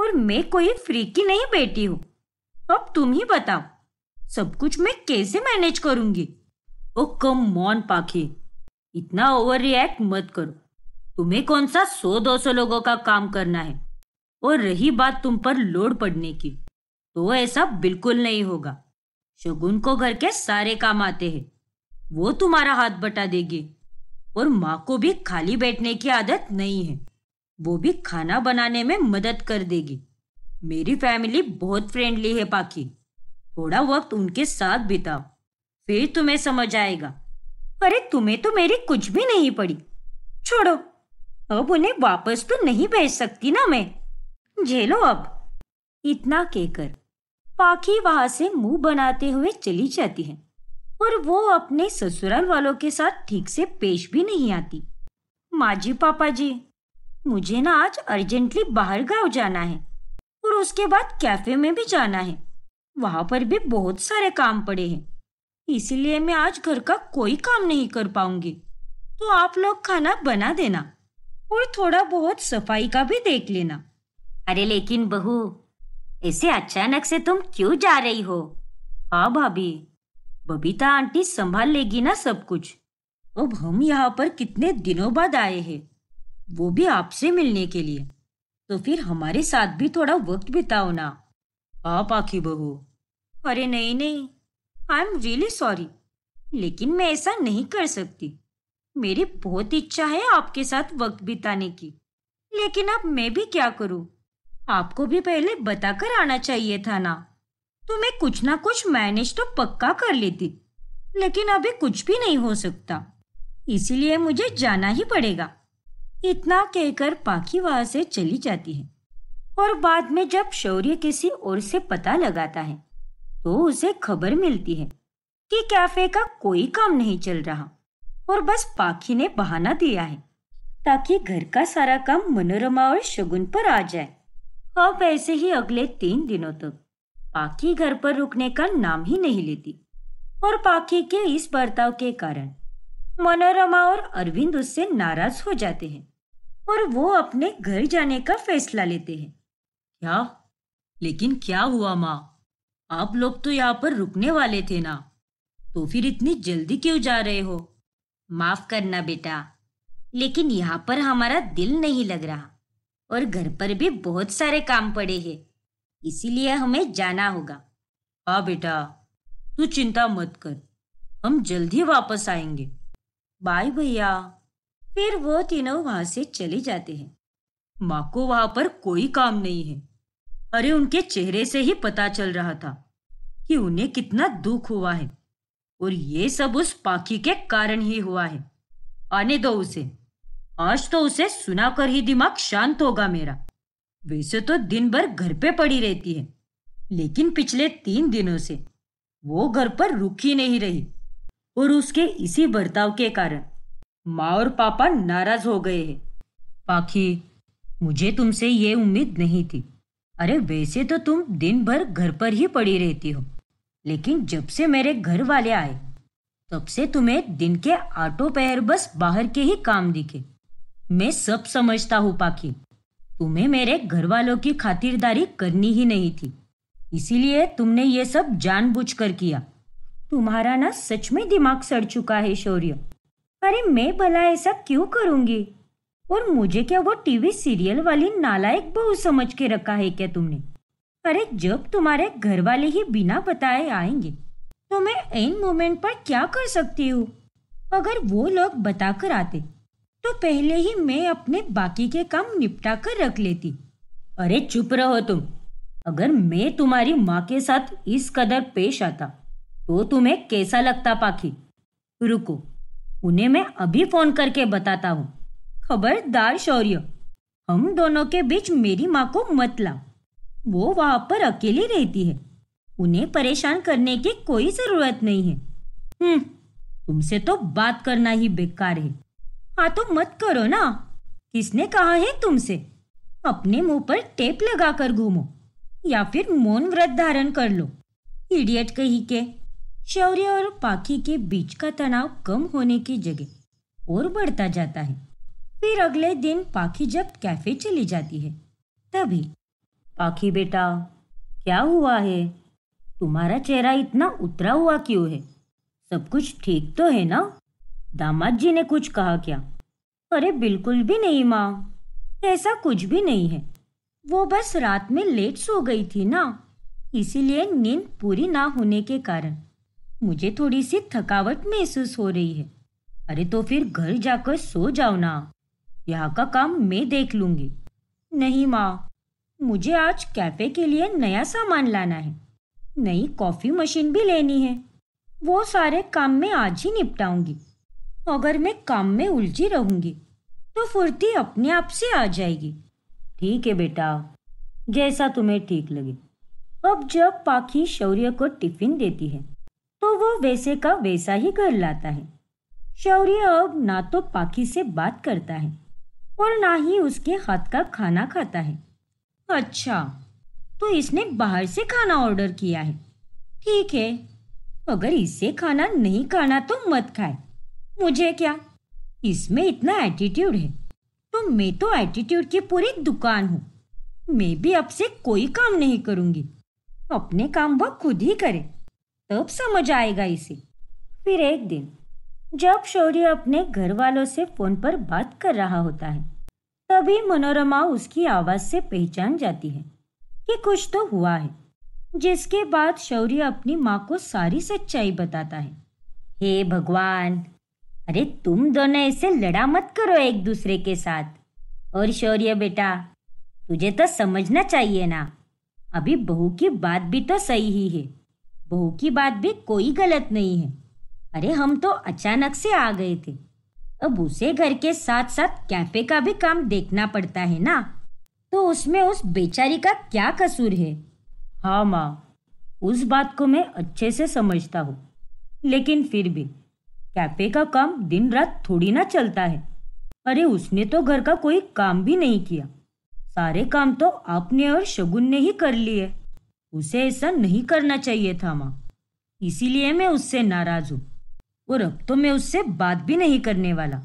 Speaker 1: और मैं कोई फ्री की नहीं बेटी हूँ अब तुम ही बताओ सब कुछ मैं कैसे मैनेज करूंगी ओ कम मौन पाखी इतना ओवर रिएक्ट मत करो तुम्हें कौन सा सौ दो सौ लोगों का काम करना है और रही बात तुम पर लोड पड़ने की तो ऐसा बिल्कुल नहीं होगा शगुन को घर के सारे काम आते हैं वो तुम्हारा हाथ बटा देगी और माँ को भी खाली बैठने की आदत नहीं है वो भी खाना बनाने में मदद कर देगी मेरी फैमिली बहुत फ्रेंडली है पाखी थोड़ा वक्त उनके साथ बिताओ फिर तुम्हें समझ आएगा अरे तुम्हें तो मेरी कुछ भी नहीं पड़ी छोड़ो अब उन्हें वापस तो नहीं भेज सकती ना मैं झेलो अब इतना कहकर पाखी वहां से मुंह बनाते हुए चली जाती है और वो अपने ससुराल वालों के साथ ठीक से पेश भी नहीं आती माजी पापा जी मुझे ना आज अर्जेंटली बाहर गांव जाना है और उसके बाद कैफे में भी जाना है वहां पर भी बहुत सारे काम पड़े हैं इसीलिए मैं आज घर का कोई काम नहीं कर पाऊंगी तो आप लोग खाना बना देना और थोड़ा बहुत सफाई का भी देख लेना अरे लेकिन बहू ऐसे अचानक से तुम क्यों जा रही हो हाँ भाभी बबीता आंटी संभाल लेगी ना सब कुछ अब हम यहाँ पर कितने दिनों बाद आए हैं वो भी आपसे मिलने के लिए तो फिर हमारे साथ भी थोड़ा वक्त बिताओ ना आप आखी बहू अरे नहीं नहीं आई एम रियली सॉरी लेकिन मैं ऐसा नहीं कर सकती मेरी बहुत इच्छा है आपके साथ वक्त बिताने की लेकिन अब मैं भी क्या करूं? आपको भी पहले बताकर आना चाहिए था ना तो मैं कुछ ना कुछ मैनेज तो पक्का कर लेती लेकिन अभी कुछ भी नहीं हो सकता इसीलिए मुझे जाना ही पड़ेगा इतना कहकर पाखी वहां से चली जाती है और बाद में जब शौर्य किसी और से पता लगाता है तो उसे खबर मिलती है कि कैफे का कोई काम नहीं चल रहा और बस पाखी ने बहाना दिया है ताकि घर का सारा काम मनोरमा और शगुन पर आ जाए अब ऐसे ही अगले तीन दिनों तक तो पाखी घर पर रुकने का नाम ही नहीं लेती और पाखी के इस बर्ताव के कारण मनोरमा और अरविंद उससे नाराज हो जाते हैं और वो अपने घर जाने का फैसला लेते हैं क्या लेकिन क्या हुआ माँ आप लोग तो यहाँ पर रुकने वाले थे ना तो फिर इतनी जल्दी क्यों जा रहे हो माफ करना बेटा लेकिन यहाँ पर हमारा दिल नहीं लग रहा और घर पर भी बहुत सारे काम पड़े हैं इसीलिए हमें जाना होगा हाँ बेटा तू चिंता मत कर हम जल्दी वापस आएंगे बाय भैया फिर वो तीनों वहां से चले जाते हैं माँ को वहां पर कोई काम नहीं है अरे उनके चेहरे से ही पता चल रहा था कि उन्हें कितना दुख हुआ है और ये सब उस पाखी के कारण ही हुआ है आने दो उसे आज तो उसे सुनाकर ही दिमाग शांत होगा मेरा वैसे तो दिन भर घर पे पड़ी रहती है लेकिन पिछले तीन दिनों से वो घर पर रुकी नहीं रही और उसके इसी बर्ताव के कारण माँ और पापा नाराज हो गए हैं पाखी मुझे तुमसे ये उम्मीद नहीं थी अरे वैसे तो तुम दिन भर घर पर ही पड़ी रहती हो लेकिन जब से मेरे घर वाले आए तब से तुम्हें दिन के आठों पहर बस बाहर के ही काम दिखे मैं सब समझता हूँ पाखी तुम्हें मेरे घर वालों की खातिरदारी करनी ही नहीं थी इसीलिए तुमने ये सब जानबूझकर किया तुम्हारा ना सच में दिमाग सड़ चुका है शौर्य अरे मैं भला ऐसा क्यों करूंगी और मुझे क्या वो टीवी सीरियल वाली नालायक बहू समझ के रखा है क्या तुमने अरे जब तुम्हारे घर वाले ही बिना बताए आएंगे तो मैं इन मोमेंट पर क्या कर सकती हूँ अगर वो लोग बताकर आते तो पहले ही मैं अपने बाकी के काम निपटा कर रख लेती अरे चुप रहो तुम अगर मैं तुम्हारी माँ के साथ इस कदर पेश आता तो तुम्हें कैसा लगता पाखी रुको उन्हें मैं अभी फोन करके बताता हूँ खबरदार शौर्य हम दोनों के बीच मेरी माँ को मत लाओ वो वहां पर अकेली रहती है उन्हें परेशान करने की कोई जरूरत नहीं है हम्म तुमसे तो बात करना ही बेकार है हाँ तो मत करो ना किसने कहा है तुमसे अपने मुंह पर टेप लगाकर घूमो या फिर मौन व्रत धारण कर लो इडियट कही के शौर्य और पाखी के बीच का तनाव कम होने की जगह और बढ़ता जाता है फिर अगले दिन पाखी जब कैफे चली जाती है तभी पाखी बेटा क्या हुआ है तुम्हारा चेहरा इतना उतरा हुआ क्यों है सब कुछ ठीक तो है ना दामाद जी ने कुछ कहा क्या अरे बिल्कुल भी नहीं माँ ऐसा कुछ भी नहीं है वो बस रात में लेट सो गई थी ना इसीलिए नींद पूरी ना होने के कारण मुझे थोड़ी सी थकावट महसूस हो रही है अरे तो फिर घर जाकर सो जाओ ना यहाँ का काम मैं देख लूंगी नहीं माँ मुझे आज कैफ़े के लिए नया सामान लाना है नई कॉफ़ी मशीन भी लेनी है वो सारे काम में आज ही निपटाऊंगी अगर मैं काम में उलझी रहूंगी तो फुर्ती अपने आप से आ जाएगी ठीक है बेटा जैसा तुम्हें ठीक लगे अब जब पाखी शौर्य को टिफिन देती है तो वो वैसे का वैसा ही कर लाता है शौर्य अब ना तो पाखी से बात करता है और ना ही उसके हाथ का खाना खाता है अच्छा तो इसने बाहर से खाना ऑर्डर किया है ठीक है अगर इसे खाना नहीं खाना तो मत खाए मुझे क्या इसमें इतना एटीट्यूड है तो मैं तो एटीट्यूड की पूरी दुकान हूँ मैं भी अब से कोई काम नहीं करूँगी अपने काम वह खुद ही करे तब समझ आएगा इसे फिर एक दिन जब शौर्य अपने घर वालों से फोन पर बात कर रहा होता है तभी मनोरमा उसकी आवाज से पहचान जाती है कि कुछ तो हुआ है जिसके बाद शौर्य अपनी माँ को सारी सच्चाई बताता है हे भगवान अरे तुम दोनों ऐसे लड़ा मत करो एक दूसरे के साथ और शौर्य बेटा तुझे तो समझना चाहिए ना अभी बहू की बात भी तो सही ही है बहू की बात भी कोई गलत नहीं है अरे हम तो अचानक से आ गए थे अब उसे घर के साथ साथ कैफे का भी काम देखना पड़ता है ना तो उसमें उस बेचारी का क्या कसूर है हाँ माँ उस बात को मैं अच्छे से समझता हूँ लेकिन फिर भी कैफे का काम दिन रात थोड़ी ना चलता है अरे उसने तो घर का कोई काम भी नहीं किया सारे काम तो आपने और शगुन ने ही कर लिए उसे ऐसा नहीं करना चाहिए था माँ इसीलिए मैं उससे नाराज हूँ और अब तो मैं उससे बात भी नहीं करने वाला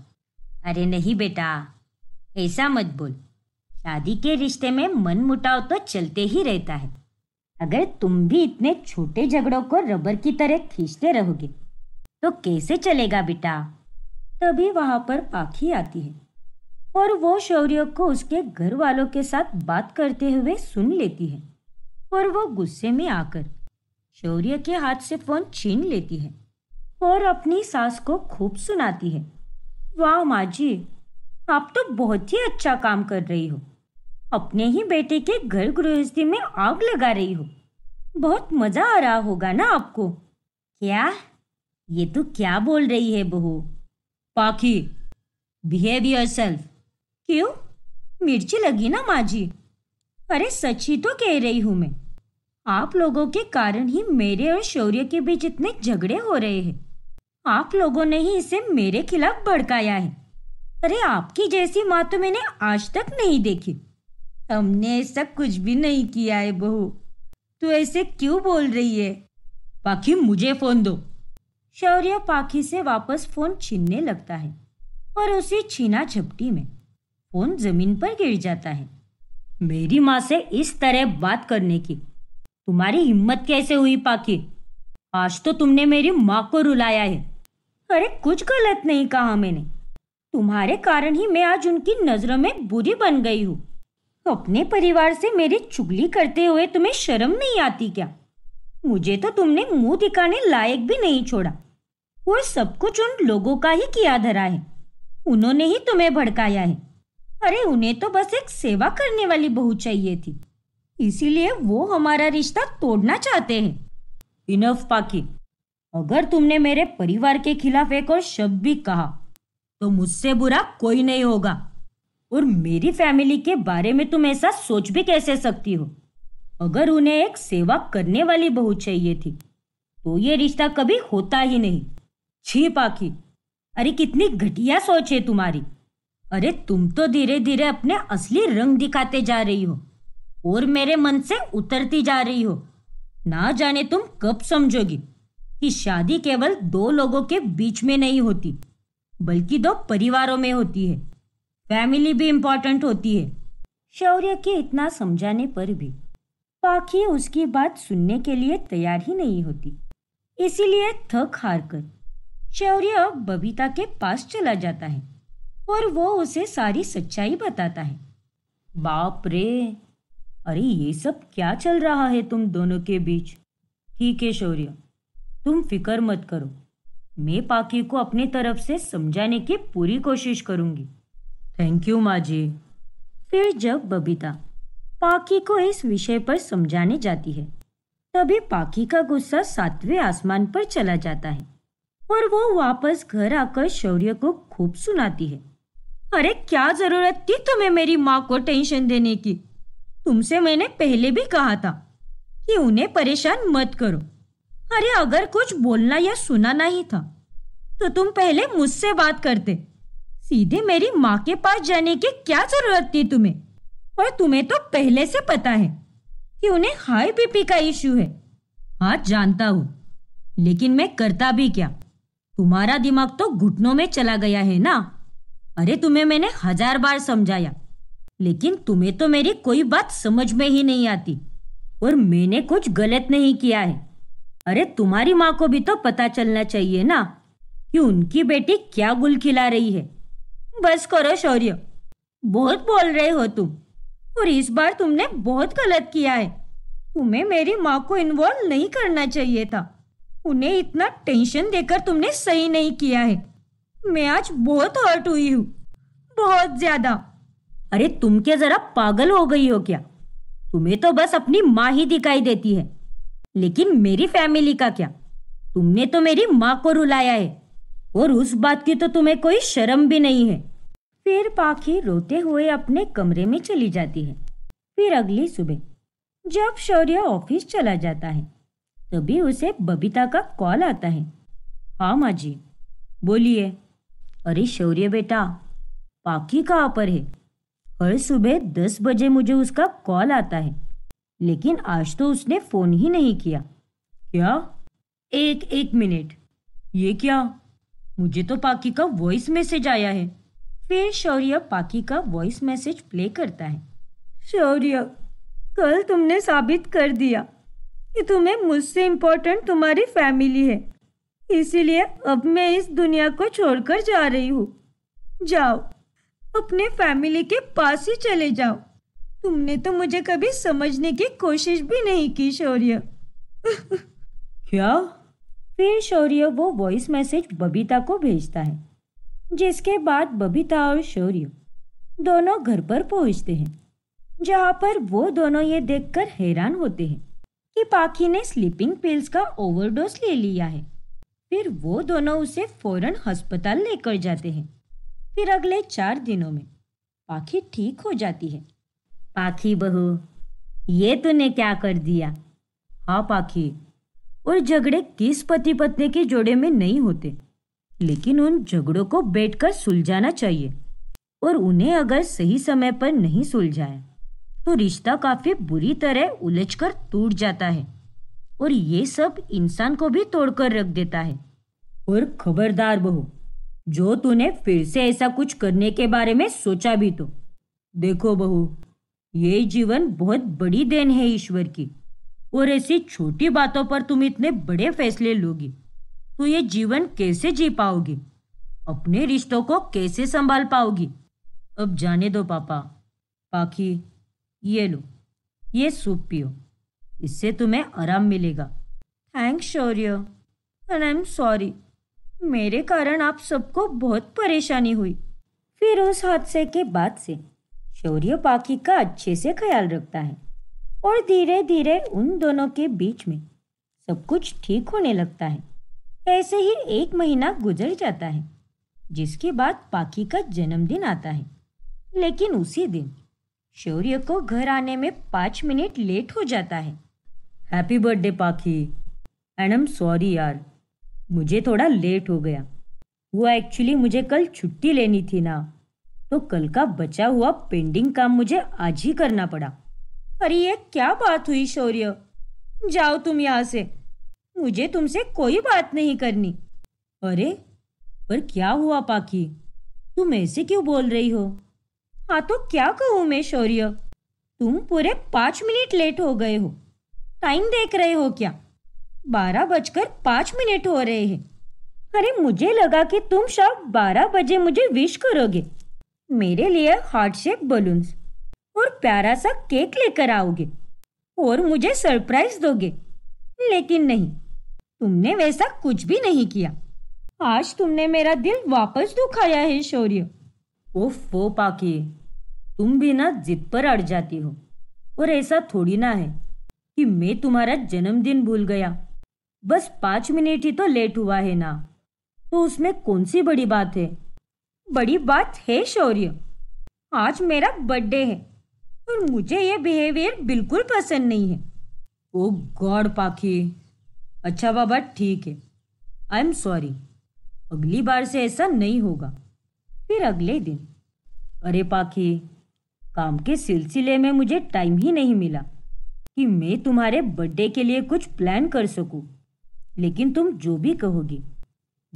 Speaker 1: अरे नहीं बेटा ऐसा मत बोल शादी के रिश्ते में मन मुटाव तो चलते ही रहता है अगर तुम भी इतने छोटे झगड़ों को रबर की तरह खींचते रहोगे तो कैसे चलेगा बेटा तभी वहां पर पाखी आती है और वो शौर्य को उसके घर वालों के साथ बात करते हुए सुन लेती है और वो गुस्से में आकर शौर्य के हाथ से फोन छीन लेती है और अपनी सास को खूब सुनाती है वाह माँ जी आप तो बहुत ही अच्छा काम कर रही हो अपने ही बेटे के घर गृहस्थी में आग लगा रही हो बहुत मजा आ रहा होगा ना आपको क्या ये तो क्या बोल रही है बहू पाखी बिहेव योर सेल्फ क्यों मिर्ची लगी ना माँ जी अरे सच ही तो कह रही हूँ मैं आप लोगों के कारण ही मेरे और शौर्य के बीच इतने झगड़े हो रहे हैं आप लोगों ने ही इसे मेरे खिलाफ भड़काया है अरे आपकी जैसी माँ तो मैंने आज तक नहीं देखी हमने ऐसा कुछ भी नहीं किया है बहू तू ऐसे क्यों बोल रही है पाखी मुझे फोन दो शौर्य पाखी से वापस फोन छीनने लगता है और उसी छीना झपटी में फोन जमीन पर गिर जाता है मेरी माँ से इस तरह बात करने की तुम्हारी हिम्मत कैसे हुई पाखी आज तो तुमने मेरी माँ को रुलाया है अरे कुछ गलत नहीं कहा मैंने तुम्हारे कारण ही मैं आज उनकी नजरों में बुरी बन गई हूँ अपने परिवार से मेरी चुगली करते हुए तुम्हें शर्म नहीं आती क्या मुझे तो तुमने मुंह दिखाने लायक भी नहीं छोड़ा और सब कुछ उन लोगों का ही किया धरा है उन्होंने ही तुम्हें भड़काया है अरे उन्हें तो बस एक सेवा करने वाली बहू चाहिए थी इसीलिए वो हमारा रिश्ता तोड़ना चाहते हैं इनफ पाकि अगर तुमने मेरे परिवार के खिलाफ एक और शब्द भी कहा तो मुझसे बुरा कोई नहीं होगा और मेरी फैमिली के बारे में तुम ऐसा सोच भी कैसे सकती हो अगर उन्हें एक सेवा करने वाली बहू चाहिए थी तो ये रिश्ता कभी होता ही नहीं छी पाखी अरे कितनी घटिया सोच है तुम्हारी अरे तुम तो धीरे धीरे अपने असली रंग दिखाते जा रही हो और मेरे मन से उतरती जा रही हो ना जाने तुम कब समझोगी कि शादी केवल दो लोगों के बीच में नहीं होती बल्कि दो परिवारों में होती है फैमिली भी इम्पोर्टेंट होती है शौर्य के इतना समझाने पर भी पाखी उसकी बात सुनने के लिए तैयार ही नहीं होती इसीलिए थक हार कर शौर्य बबीता के पास चला जाता है और वो उसे सारी सच्चाई बताता है बाप रे अरे ये सब क्या चल रहा है तुम दोनों के बीच ठीक है शौर्य तुम फिकर मत करो मैं पाकी को अपनी तरफ से समझाने की पूरी कोशिश करूंगी थैंक यू माँ जी फिर जब बबीता पाकी को इस विषय पर समझाने जाती है तभी पाकी का गुस्सा सातवें आसमान पर चला जाता है और वो वापस घर आकर शौर्य को खूब सुनाती है अरे क्या जरूरत थी तुम्हें मेरी माँ को टेंशन देने की तुमसे मैंने पहले भी कहा था कि उन्हें परेशान मत करो अरे अगर कुछ बोलना या सुना नहीं था तो तुम पहले मुझसे बात करते सीधे मेरी माँ के पास जाने की क्या जरूरत थी तुम्हें और तुम्हें तो पहले से पता है कि उन्हें हाई बीपी का इश्यू है हाँ जानता हूँ लेकिन मैं करता भी क्या तुम्हारा दिमाग तो घुटनों में चला गया है ना अरे तुम्हें मैंने हजार बार समझाया लेकिन तुम्हें तो मेरी कोई बात समझ में ही नहीं आती और मैंने कुछ गलत नहीं किया है अरे तुम्हारी माँ को भी तो पता चलना चाहिए ना कि उनकी बेटी क्या गुल खिला रही है बस करो शौर्य बहुत बोल रहे हो तुम और इस बार तुमने बहुत गलत किया है तुम्हें मेरी माँ को इन्वॉल्व नहीं करना चाहिए था उन्हें इतना टेंशन देकर तुमने सही नहीं किया है मैं आज बहुत हर्ट हुई हूँ बहुत ज्यादा अरे तुम क्या जरा पागल हो गई हो क्या तुम्हें तो बस अपनी माँ ही दिखाई देती है लेकिन मेरी फैमिली का क्या तुमने तो मेरी माँ को रुलाया है और उस बात की तो तुम्हें कोई शर्म भी नहीं है फिर पाखी रोते हुए अपने कमरे में चली जाती है फिर अगली सुबह जब शौर्य ऑफिस चला जाता है तभी उसे बबीता का कॉल आता है हाँ माँ जी बोलिए अरे शौर्य बेटा पाखी कहाँ पर है हर सुबह दस बजे मुझे उसका कॉल आता है लेकिन आज तो उसने फोन ही नहीं किया क्या एक एक मिनट ये क्या मुझे तो पाकी का वॉइस मैसेज आया है फिर शौर्य पाकी का वॉइस मैसेज प्ले करता है शौर्य कल तुमने साबित कर दिया कि तुम्हें मुझसे इम्पोर्टेंट तुम्हारी फैमिली है इसीलिए अब मैं इस दुनिया को छोड़कर जा रही हूँ जाओ अपने फैमिली के पास ही चले जाओ तुमने तो मुझे कभी समझने की कोशिश भी नहीं की शौर्य क्या फिर शौर्य वो वॉइस मैसेज बबीता को भेजता है जिसके बाद बबीता और शौर्य दोनों घर पर पहुंचते हैं जहां पर वो दोनों ये देखकर हैरान होते हैं कि पाखी ने स्लीपिंग पिल्स का ओवरडोज ले लिया है फिर वो दोनों उसे फौरन अस्पताल लेकर जाते हैं फिर अगले चार दिनों में पाखी ठीक हो जाती है पाखी बहु ये तूने क्या कर दिया हाँ पाखी और झगड़े किस पति पत्नी के जोड़े में नहीं होते लेकिन उन झगड़ों को बैठकर सुलझाना चाहिए और उन्हें अगर सही समय पर नहीं सुलझाए तो रिश्ता काफी बुरी तरह उलझकर टूट जाता है और ये सब इंसान को भी तोड़कर रख देता है और खबरदार बहू जो तूने फिर से ऐसा कुछ करने के बारे में सोचा भी तो देखो बहू ये जीवन बहुत बड़ी देन है ईश्वर की और ऐसी छोटी बातों पर तुम इतने बड़े फैसले लोगी तो ये जीवन कैसे जी पाओगी अपने रिश्तों को कैसे संभाल पाओगी अब जाने दो पापा पाखी ये लो ये सूप पियो इससे तुम्हें आराम मिलेगा thanks Shaurya and I am sorry मेरे कारण आप सबको बहुत परेशानी हुई फिर उस हादसे के बाद से शौर्य पाखी का अच्छे से ख्याल रखता है और धीरे धीरे उन दोनों के बीच में सब कुछ ठीक होने लगता है ऐसे ही एक महीना गुजर जाता है जिसके बाद पाखी का जन्मदिन आता है लेकिन उसी दिन शौर्य को घर आने में पाँच मिनट लेट हो जाता है happy birthday Pakhi and am sorry यार मुझे थोड़ा लेट हो गया वो एक्चुअली मुझे कल छुट्टी लेनी थी ना तो कल का बचा हुआ पेंडिंग काम मुझे आज ही करना पड़ा अरे ये क्या बात हुई शौर्य जाओ तुम यहां से मुझे तुमसे कोई बात नहीं करनी अरे पर क्या हुआ पाकी तुम ऐसे क्यों बोल रही हो हाँ तो क्या कहूँ मैं शौर्य तुम पूरे पांच मिनट लेट हो गए हो टाइम देख रहे हो क्या बारह बजकर पांच मिनट हो रहे हैं अरे मुझे लगा कि तुम शाम बारह बजे मुझे विश करोगे मेरे लिए हार्ट शेप बलून्स और प्यारा सा केक लेकर आओगे और मुझे सरप्राइज दोगे लेकिन नहीं तुमने वैसा कुछ भी नहीं किया आज तुमने मेरा दिल वापस दुखाया है शौर्य ओफो पाकि तुम भी ना जिद पर अड़ जाती हो और ऐसा थोड़ी ना है कि मैं तुम्हारा जन्मदिन भूल गया बस पांच मिनट ही तो लेट हुआ है ना तो उसमें कौन सी बड़ी बात है बड़ी बात है शौर्य आज मेरा बर्थडे है और मुझे ये बिहेवियर बिल्कुल पसंद नहीं है ओ गॉड पाखी अच्छा बाबा ठीक है आई एम सॉरी अगली बार से ऐसा नहीं होगा फिर अगले दिन अरे पाखी काम के सिलसिले में मुझे टाइम ही नहीं मिला कि मैं तुम्हारे बर्थडे के लिए कुछ प्लान कर सकूं लेकिन तुम जो भी कहोगी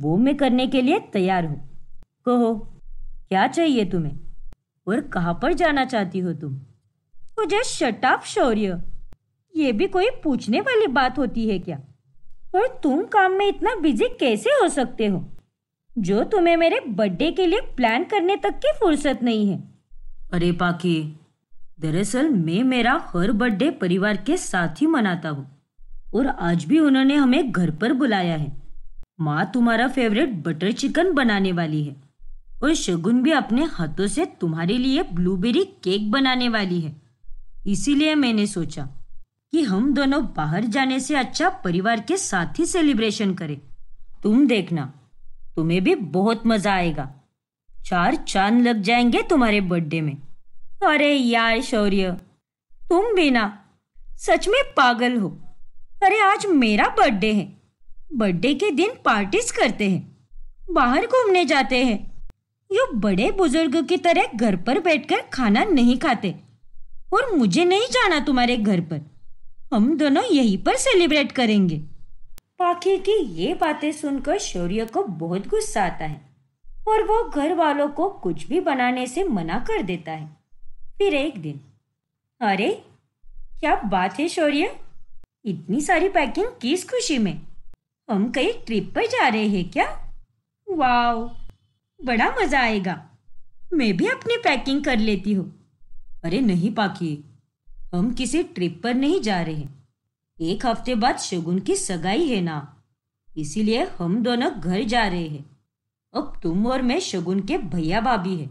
Speaker 1: वो मैं करने के लिए तैयार हूँ कहो क्या चाहिए तुम्हें और कहाँ पर जाना चाहती हो तुम मुझे शटाफ शौर्य ये भी कोई पूछने वाली बात होती है क्या और तुम काम में इतना बिजी कैसे हो सकते हो जो तुम्हें मेरे बर्थडे के लिए प्लान करने तक की फुर्सत नहीं है अरे पाकी दरअसल मैं मेरा हर बर्थडे परिवार के साथ ही मनाता हूँ और आज भी उन्होंने हमें घर पर बुलाया है माँ तुम्हारा फेवरेट बटर चिकन बनाने वाली है और शगुन भी अपने हाथों से तुम्हारे लिए ब्लूबेरी केक बनाने वाली है इसीलिए मैंने सोचा कि हम दोनों बाहर जाने से अच्छा परिवार के साथ ही सेलिब्रेशन करें तुम देखना तुम्हें भी बहुत मजा आएगा चार चांद लग जाएंगे तुम्हारे बर्थडे में अरे यार शौर्य तुम भी ना सच में पागल हो अरे आज मेरा बर्थडे है बर्थडे के दिन पार्टीज करते हैं बाहर घूमने जाते हैं जो बड़े बुजुर्ग की तरह घर पर बैठकर खाना नहीं खाते और मुझे नहीं जाना तुम्हारे घर पर हम दोनों यहीं पर सेलिब्रेट करेंगे पाखी की ये बातें सुनकर शौर्य को बहुत गुस्सा आता है और वो घर वालों को कुछ भी बनाने से मना कर देता है फिर एक दिन अरे क्या बात है शौर्य इतनी सारी पैकिंग किस खुशी में हम कहीं ट्रिप पर जा रहे हैं क्या वाह बड़ा मजा आएगा मैं भी अपनी पैकिंग कर लेती हूँ अरे नहीं पाकि हम किसी ट्रिप पर नहीं जा रहे एक हफ्ते बाद शगुन की सगाई है ना इसीलिए हम दोनों घर जा रहे हैं अब तुम और मैं शगुन के भैया भाभी हैं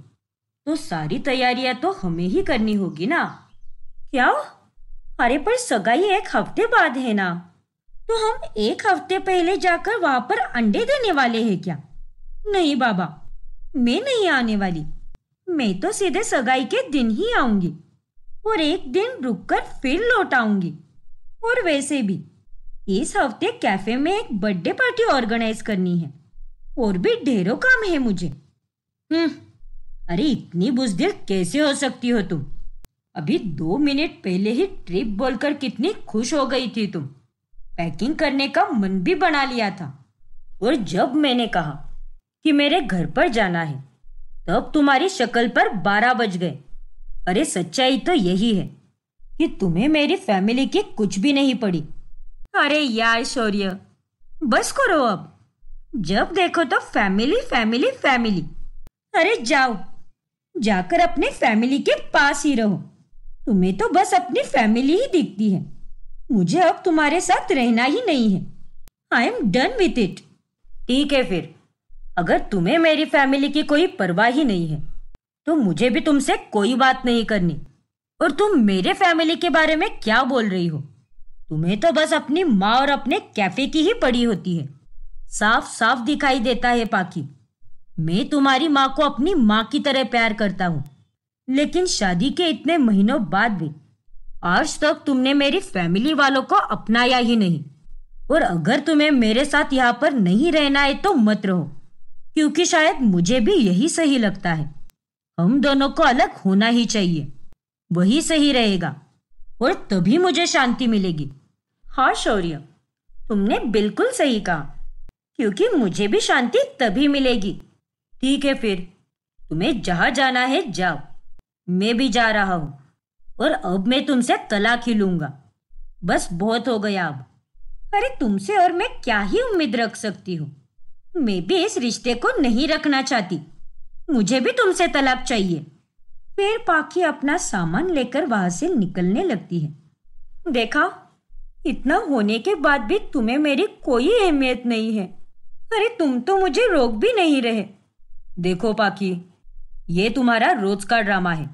Speaker 1: तो सारी तैयारियां तो हमें ही करनी होगी ना क्या अरे पर सगाई एक हफ्ते बाद है ना तो हम एक हफ्ते पहले जाकर वहां पर अंडे देने वाले हैं क्या नहीं बाबा मैं नहीं आने वाली मैं तो सीधे सगाई के दिन ही आऊंगी और एक दिन रुककर फिर लौट आऊंगी और वैसे भी इस हफ्ते कैफे में एक बर्थडे पार्टी ऑर्गेनाइज करनी है और भी ढेरों काम है मुझे हम्म अरे इतनी बुजदिल कैसे हो सकती हो तुम अभी दो मिनट पहले ही ट्रिप बोलकर कितनी खुश हो गई थी तुम पैकिंग करने का मन भी बना लिया था और जब मैंने कहा कि मेरे घर पर जाना है तब तुम्हारी शक्ल पर बारह बज गए अरे सच्चाई तो यही है कि तुम्हें मेरी फैमिली की कुछ भी नहीं पड़ी अरे यार शौर्य बस करो अब जब देखो तो फैमिली फैमिली फैमिली अरे जाओ जाकर अपने फैमिली के पास ही रहो तुम्हें तो बस अपनी फैमिली ही दिखती है मुझे अब तुम्हारे साथ रहना ही नहीं है I am done with it ठीक है फिर अगर तुम्हें मेरी फैमिली की कोई परवाह ही नहीं है तो मुझे भी तुमसे कोई बात नहीं करनी और तुम मेरे फैमिली के बारे में क्या बोल रही हो तुम्हें तो बस अपनी माँ और अपने कैफे की ही पड़ी होती है साफ साफ दिखाई देता है पाकी मैं तुम्हारी माँ को अपनी माँ की तरह प्यार करता हूँ लेकिन शादी के इतने महीनों बाद भी आज तक तुमने मेरी फैमिली वालों को अपनाया ही नहीं और अगर तुम्हें मेरे साथ यहाँ पर नहीं रहना है तो मत रहो क्योंकि शायद मुझे भी यही सही लगता है हम दोनों को अलग होना ही चाहिए वही सही रहेगा और तभी मुझे शांति मिलेगी हाँ शौर्य तुमने बिल्कुल सही कहा क्योंकि मुझे भी शांति तभी मिलेगी ठीक है फिर तुम्हें जहां जाना है जाओ मैं भी जा रहा हूं और अब मैं तुमसे तलाक ही लूंगा बस बहुत हो गया अब अरे तुमसे और मैं क्या ही उम्मीद रख सकती हूँ मैं भी इस रिश्ते को नहीं रखना चाहती मुझे भी तुमसे तलाक चाहिए फिर पाखी अपना सामान लेकर वहां से निकलने लगती है देखा इतना होने के बाद भी तुम्हें मेरी कोई अहमियत नहीं है अरे तुम तो मुझे रोक भी नहीं रहे देखो पाखी ये तुम्हारा रोज का ड्रामा है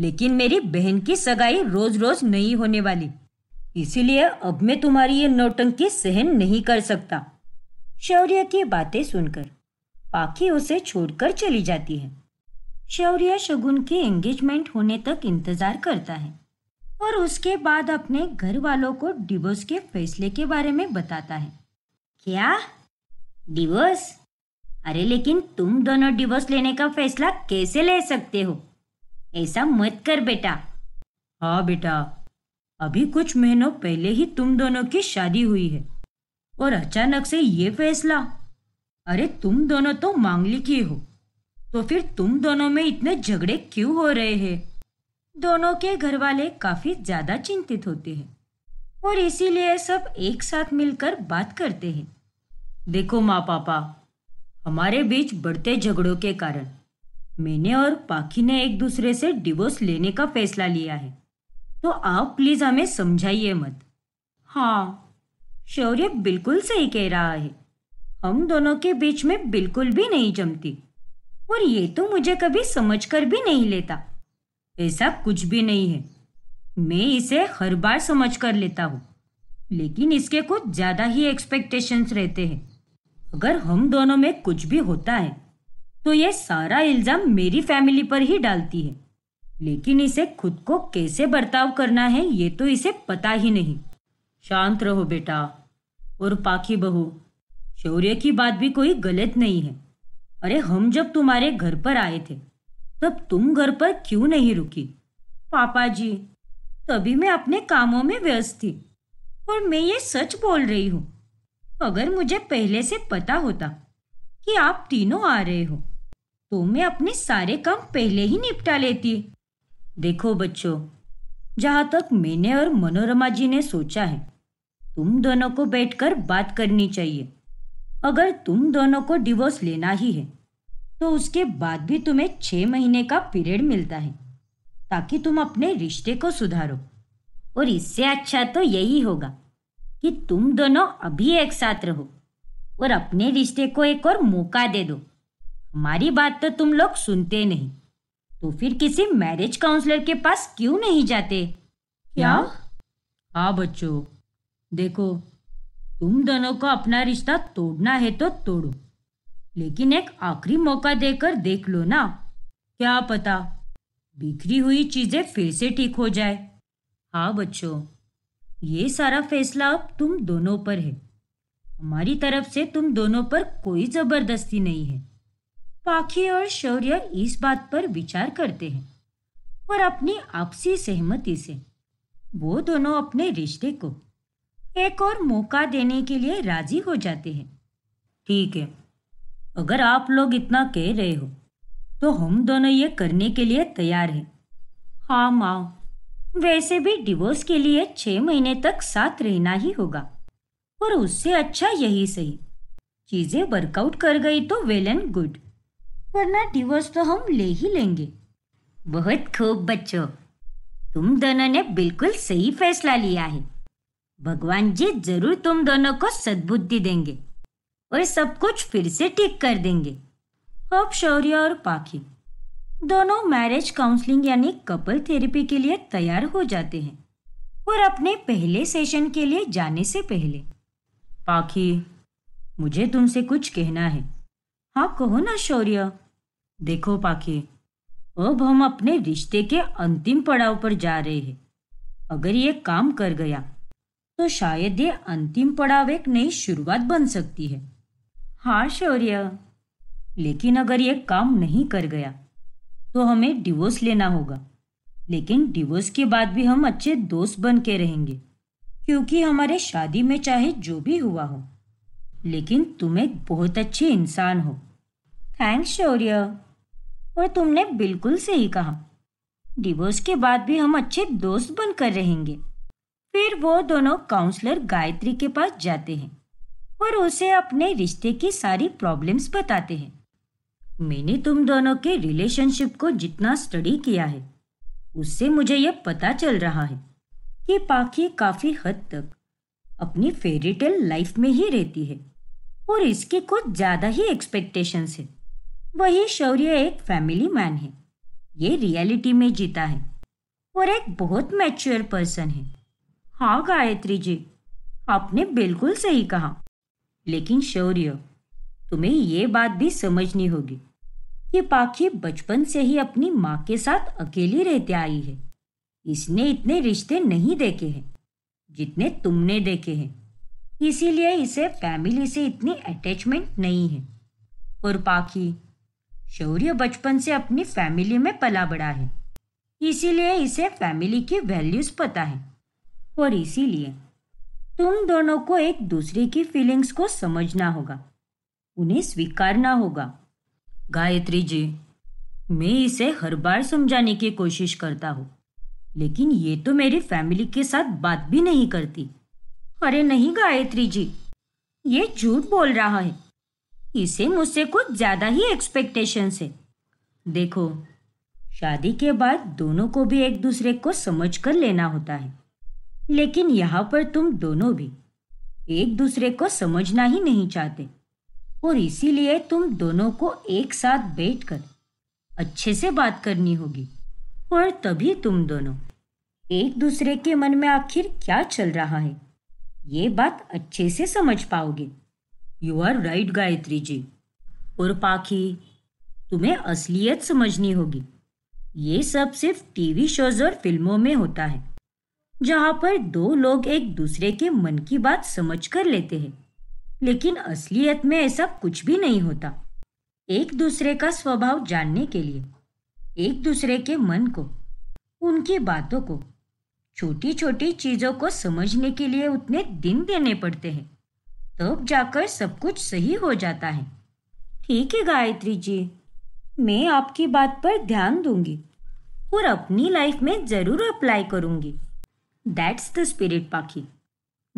Speaker 1: लेकिन मेरी बहन की सगाई रोज रोज नहीं होने वाली इसीलिए अब मैं तुम्हारी ये नौटंकी सहन नहीं कर सकता शौर्य की बातें सुनकर पाखी उसे छोड़कर चली जाती है शौर्य शगुन की एंगेजमेंट होने तक इंतजार करता है और उसके बाद अपने घर वालों को डिवोर्स के फैसले के बारे में बताता है क्या डिवोर्स अरे लेकिन तुम दोनों डिवोर्स लेने का फैसला कैसे ले सकते हो ऐसा मत कर बेटा हाँ बेटा अभी कुछ महीनों पहले ही तुम दोनों की शादी हुई है और अचानक से ये फैसला अरे तुम दोनों तो मांगलिक ही हो तो फिर तुम दोनों में इतने झगड़े क्यों हो रहे हैं दोनों के घर वाले काफी ज्यादा चिंतित होते हैं और इसीलिए सब एक साथ मिलकर बात करते हैं देखो माँ पापा हमारे बीच बढ़ते झगड़ों के कारण मैंने और पाखी ने एक दूसरे से डिवोर्स लेने का फैसला लिया है तो आप प्लीज हमें समझाइए मत हाँ शौर्य बिल्कुल सही कह रहा है हम दोनों के बीच में बिल्कुल भी नहीं जमती और ये तो मुझे कभी समझ कर भी नहीं लेता ऐसा कुछ भी नहीं है मैं इसे हर बार समझ कर लेता हूँ लेकिन इसके कुछ ज़्यादा ही एक्सपेक्टेशंस रहते हैं अगर हम दोनों में कुछ भी होता है तो ये सारा इल्ज़ाम मेरी फैमिली पर ही डालती है लेकिन इसे खुद को कैसे बर्ताव करना है ये तो इसे पता ही नहीं शांत रहो बेटा और पाखी बहू शौर्य की बात भी कोई गलत नहीं है अरे हम जब तुम्हारे घर पर आए थे तब तुम घर पर क्यों नहीं रुकी पापा जी तभी मैं अपने कामों में व्यस्त थी और मैं ये सच बोल रही हूँ अगर मुझे पहले से पता होता कि आप तीनों आ रहे हो तो मैं अपने सारे काम पहले ही निपटा लेती देखो बच्चों जहाँ तक मैंने और मनोरमा जी ने सोचा है तुम दोनों को बैठकर बात करनी चाहिए अगर तुम दोनों को डिवोर्स लेना ही है तो उसके बाद भी तुम्हें छह महीने का पीरियड मिलता है ताकि तुम अपने रिश्ते को सुधारो और इससे अच्छा तो यही होगा कि तुम दोनों अभी एक साथ रहो और अपने रिश्ते को एक और मौका दे दो हमारी बात तो तुम लोग सुनते नहीं तो फिर किसी मैरिज काउंसलर के पास क्यों नहीं जाते क्या हाँ बच्चों देखो तुम दोनों को अपना रिश्ता तोड़ना है तो तोड़ो लेकिन एक आखिरी मौका देकर देख लो ना क्या पता बिखरी हुई चीजें फिर से ठीक हो जाए हाँ बच्चों ये सारा फैसला अब तुम दोनों पर है हमारी तरफ से तुम दोनों पर कोई जबरदस्ती नहीं है पाखी और शौर्य इस बात पर विचार करते हैं और अपनी आपसी सहमति से वो दोनों अपने रिश्ते को एक और मौका देने के लिए राजी हो जाते हैं ठीक है अगर आप लोग इतना कह रहे हो तो हम दोनों ये करने के लिए तैयार हैं हाँ माओ वैसे भी डिवोर्स के लिए छः महीने तक साथ रहना ही होगा और उससे अच्छा यही सही चीज़ें वर्कआउट कर गई तो वेल एंड गुड वरना डिवोर्स तो हम ले ही लेंगे बहुत खूब बच्चों तुम दोनों ने बिल्कुल सही फैसला लिया है भगवान जी जरूर तुम दोनों को सद्बुद्धि देंगे और सब कुछ फिर से ठीक कर देंगे अब शौर्य और पाखी दोनों मैरिज काउंसलिंग यानी कपल थेरेपी के लिए तैयार हो जाते हैं और अपने पहले सेशन के लिए जाने से पहले पाखी मुझे तुमसे कुछ कहना है हाँ कहो ना शौर्य देखो पाखी अब हम अपने रिश्ते के अंतिम पड़ाव पर जा रहे हैं अगर ये काम कर गया तो शायद ये अंतिम पड़ाव एक नई शुरुआत बन सकती है हाँ शौर्य लेकिन अगर ये काम नहीं कर गया तो हमें डिवोर्स लेना होगा लेकिन डिवोर्स के बाद भी हम अच्छे दोस्त बन के रहेंगे क्योंकि हमारे शादी में चाहे जो भी हुआ हो लेकिन तुम एक बहुत अच्छे इंसान हो थैंक्स शौर्य और तुमने बिल्कुल सही कहा डिवोर्स के बाद भी हम अच्छे दोस्त बनकर रहेंगे फिर वो दोनों काउंसलर गायत्री के पास जाते हैं और उसे अपने रिश्ते की सारी प्रॉब्लम्स बताते हैं मैंने तुम दोनों के रिलेशनशिप को जितना स्टडी किया है उससे मुझे यह पता चल रहा है कि पाखी काफ़ी हद तक अपनी फेरीटेल लाइफ में ही रहती है और इसकी कुछ ज़्यादा ही एक्सपेक्टेशंस है वही शौर्य एक फैमिली मैन है ये रियलिटी में जीता है और एक बहुत मैच्योर पर्सन है हाँ गायत्री जी आपने बिल्कुल सही कहा लेकिन शौर्य तुम्हें ये बात भी समझनी होगी कि पाखी बचपन से ही अपनी माँ के साथ अकेली रहते आई है इसने इतने रिश्ते नहीं देखे हैं जितने तुमने देखे हैं इसीलिए इसे फैमिली से इतनी अटैचमेंट नहीं है और पाखी शौर्य बचपन से अपनी फैमिली में पला बड़ा है इसीलिए इसे फैमिली की वैल्यूज पता है और इसीलिए तुम दोनों को एक दूसरे की फीलिंग्स को समझना होगा उन्हें स्वीकारना होगा गायत्री जी मैं इसे हर बार समझाने की कोशिश करता हूँ लेकिन ये तो मेरी फैमिली के साथ बात भी नहीं करती अरे नहीं गायत्री जी ये झूठ बोल रहा है इसे मुझसे कुछ ज़्यादा ही एक्सपेक्टेशन है देखो शादी के बाद दोनों को भी एक दूसरे को समझ कर लेना होता है लेकिन यहाँ पर तुम दोनों भी एक दूसरे को समझना ही नहीं चाहते और इसीलिए तुम दोनों को एक साथ बैठकर अच्छे से बात करनी होगी और तभी तुम दोनों एक दूसरे के मन में आखिर क्या चल रहा है ये बात अच्छे से समझ पाओगे you are right Gayatri ji और पाखी तुम्हें असलियत समझनी होगी ये सब सिर्फ टीवी शोज और फिल्मों में होता है जहाँ पर दो लोग एक दूसरे के मन की बात समझ कर लेते हैं लेकिन असलियत में ऐसा कुछ भी नहीं होता एक दूसरे का स्वभाव जानने के लिए एक दूसरे के मन को उनकी बातों को छोटी छोटी चीज़ों को समझने के लिए उतने दिन देने पड़ते हैं तब जाकर सब कुछ सही हो जाता है ठीक है गायत्री जी मैं आपकी बात पर ध्यान दूंगी और अपनी लाइफ में ज़रूर अप्लाई करूंगी दैट्स द स्पिरिट पाखी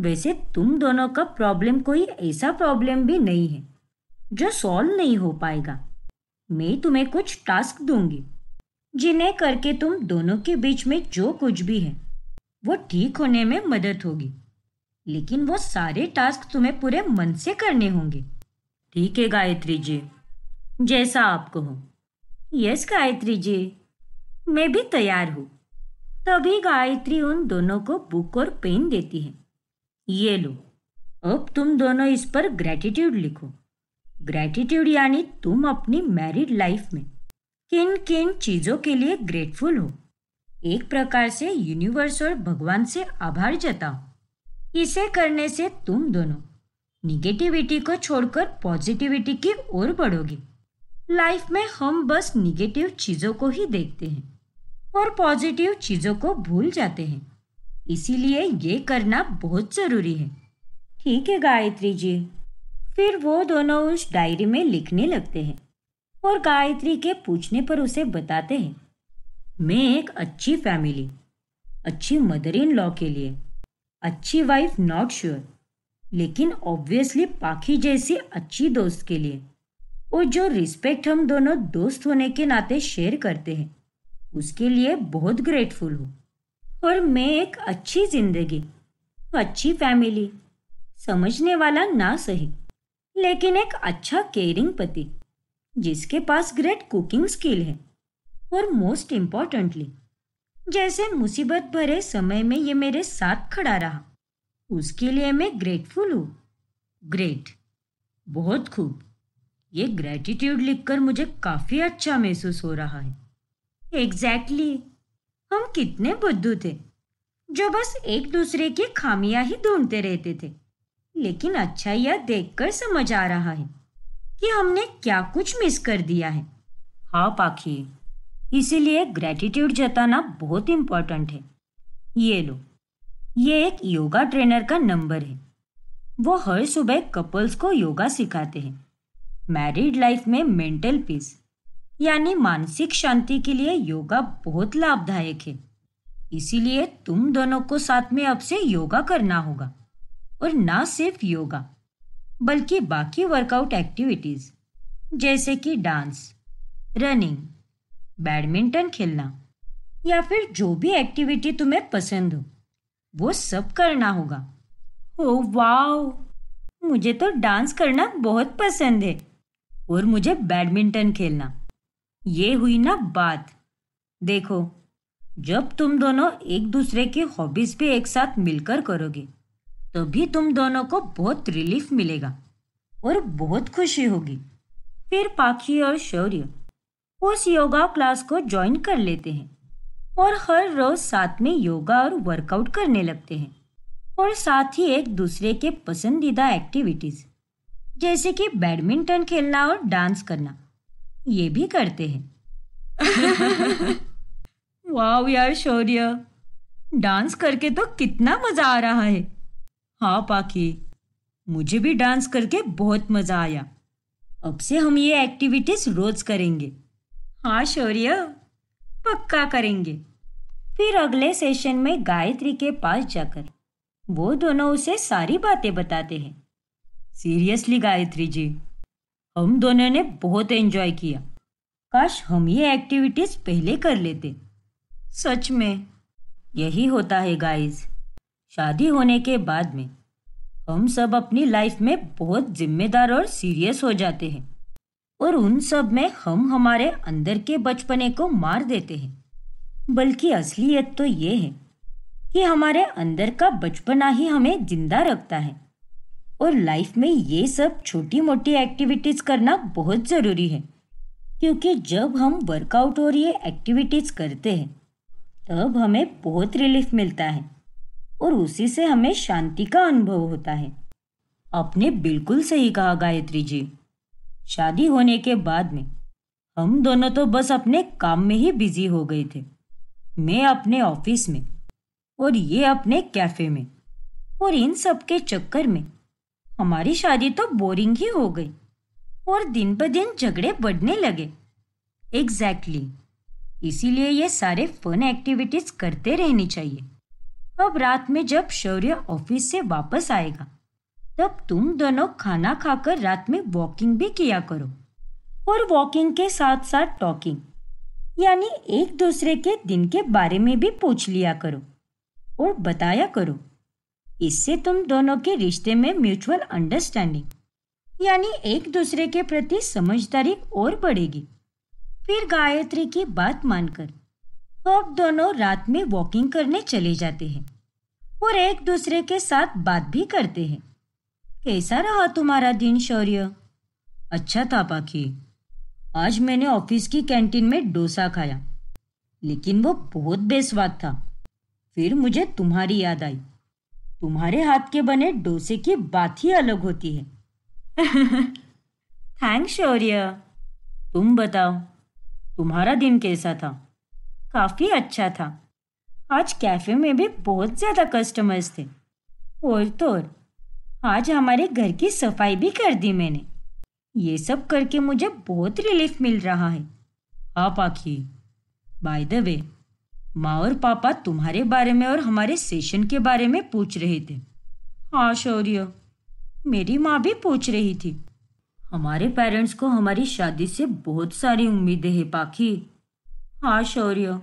Speaker 1: वैसे तुम दोनों का प्रॉब्लम कोई ऐसा प्रॉब्लम भी नहीं है जो सॉल्व नहीं हो पाएगा मैं तुम्हें कुछ टास्क दूंगी जिन्हें करके तुम दोनों के बीच में जो कुछ भी है वो ठीक होने में मदद होगी लेकिन वो सारे टास्क तुम्हें पूरे मन से करने होंगे ठीक है गायत्री जी जैसा आपको हो यस गायत्री जी मैं भी तैयार हूँ तभी गायत्री उन दोनों को बुक और पेन देती है ये लो अब तुम दोनों इस पर ग्रेटिट्यूड लिखो ग्रेटिट्यूड यानी तुम अपनी मैरिड लाइफ में किन किन चीज़ों के लिए ग्रेटफुल हो एक प्रकार से यूनिवर्स और भगवान से आभार जताओ इसे करने से तुम दोनों निगेटिविटी को छोड़कर पॉजिटिविटी की ओर बढ़ोगे लाइफ में हम बस निगेटिव चीज़ों को ही देखते हैं और पॉजिटिव चीज़ों को भूल जाते हैं इसीलिए ये करना बहुत ज़रूरी है ठीक है गायत्री जी फिर वो दोनों उस डायरी में लिखने लगते हैं और गायत्री के पूछने पर उसे बताते हैं मैं एक अच्छी फैमिली अच्छी मदर इन लॉ के लिए अच्छी वाइफ नॉट श्योर लेकिन ऑब्वियसली पाखी जैसी अच्छी दोस्त के लिए और जो रिस्पेक्ट हम दोनों दोस्त होने के नाते शेयर करते हैं उसके लिए बहुत ग्रेटफुल हूँ और मैं एक अच्छी जिंदगी अच्छी फैमिली समझने वाला ना सही लेकिन एक अच्छा केयरिंग पति जिसके पास ग्रेट कुकिंग स्किल है और मोस्ट इम्पॉर्टेंटली जैसे मुसीबत भरे समय में ये मेरे साथ खड़ा रहा उसके लिए मैं ग्रेटफुल हूँ ग्रेट बहुत खूब ये ग्रेटिट्यूड लिखकर मुझे काफ़ी अच्छा महसूस हो रहा है एग्जैक्टली exactly. हम कितने बुद्धू थे जो बस एक दूसरे की खामियां ही ढूंढते रहते थे लेकिन अच्छा यह देखकर समझ आ रहा है कि हमने क्या कुछ मिस कर दिया है हाँ पाखी इसीलिए ग्रेटिट्यूड जताना बहुत इम्पोर्टेंट है ये लो ये एक योगा ट्रेनर का नंबर है वो हर सुबह कपल्स को योगा सिखाते हैं मैरिड लाइफ में मेंटल पीस यानी मानसिक शांति के लिए योगा बहुत लाभदायक है इसीलिए तुम दोनों को साथ में अब से योगा करना होगा और ना सिर्फ योगा बल्कि बाकी वर्कआउट एक्टिविटीज जैसे कि डांस रनिंग बैडमिंटन खेलना या फिर जो भी एक्टिविटी तुम्हें पसंद हो वो सब करना होगा ओ वाओ मुझे तो डांस करना बहुत पसंद है और मुझे बैडमिंटन खेलना ये हुई ना बात देखो जब तुम दोनों एक दूसरे की हॉबीज भी एक साथ मिलकर करोगे तभी तुम दोनों को बहुत रिलीफ मिलेगा और बहुत खुशी होगी फिर पाखी और शौर्य उस योगा क्लास को ज्वाइन कर लेते हैं और हर रोज साथ में योगा और वर्कआउट करने लगते हैं और साथ ही एक दूसरे के पसंदीदा एक्टिविटीज जैसे कि बैडमिंटन खेलना और डांस करना ये भी करते हैं वाह यार शौर्य डांस करके तो कितना मजा आ रहा है हाँ पाकी मुझे भी डांस करके बहुत मजा आया अब से हम ये एक्टिविटीज रोज करेंगे हाँ शौर्य पक्का करेंगे फिर अगले सेशन में गायत्री के पास जाकर वो दोनों उसे सारी बातें बताते हैं सीरियसली गायत्री जी हम दोनों ने बहुत एंजॉय किया काश हम ये एक्टिविटीज पहले कर लेते सच में यही होता है गाइस शादी होने के बाद में हम सब अपनी लाइफ में बहुत जिम्मेदार और सीरियस हो जाते हैं और उन सब में हम हमारे अंदर के बचपने को मार देते हैं बल्कि असलियत तो ये है कि हमारे अंदर का बचपना ही हमें जिंदा रखता है और लाइफ में ये सब छोटी मोटी एक्टिविटीज़ करना बहुत ज़रूरी है क्योंकि जब हम वर्कआउट और ये एक्टिविटीज़ करते हैं तब हमें बहुत रिलीफ मिलता है और उसी से हमें शांति का अनुभव होता है आपने बिल्कुल सही कहा गायत्री जी शादी होने के बाद में हम दोनों तो बस अपने काम में ही बिजी हो गए थे मैं अपने ऑफिस में और ये अपने कैफे में और इन सब के चक्कर में हमारी शादी तो बोरिंग ही हो गई और दिन ब दिन झगड़े बढ़ने लगे एग्जैक्टली exactly. इसीलिए ये सारे फन एक्टिविटीज करते रहनी चाहिए अब रात में जब शौर्य ऑफिस से वापस आएगा तब तुम दोनों खाना खाकर रात में वॉकिंग भी किया करो और वॉकिंग के साथ साथ टॉकिंग यानी एक दूसरे के दिन के बारे में भी पूछ लिया करो और बताया करो इससे तुम दोनों के रिश्ते में म्यूचुअल अंडरस्टैंडिंग यानी एक दूसरे के प्रति समझदारी और बढ़ेगी फिर गायत्री की बात मानकर अब दोनों रात में वॉकिंग करने चले जाते हैं और एक दूसरे के साथ बात भी करते हैं कैसा रहा तुम्हारा दिन शौर्य अच्छा था पाखी आज मैंने ऑफिस की कैंटीन में डोसा खाया लेकिन वो बहुत बेस्वाद था फिर मुझे तुम्हारी याद आई तुम्हारे हाथ के बने डोसे की बात ही अलग होती है थैंक्स शौर्य तुम बताओ तुम्हारा दिन कैसा था काफ़ी अच्छा था आज कैफ़े में भी बहुत ज़्यादा कस्टमर्स थे और तो आज हमारे घर की सफाई भी कर दी मैंने ये सब करके मुझे बहुत रिलीफ मिल रहा है आप आखिए बाय द वे माँ और पापा तुम्हारे बारे में और हमारे सेशन के बारे में पूछ रहे थे हाँ शौर्य मेरी माँ भी पूछ रही थी हमारे पेरेंट्स को हमारी शादी से बहुत सारी उम्मीदें हैं पाखी हाँ शौर्य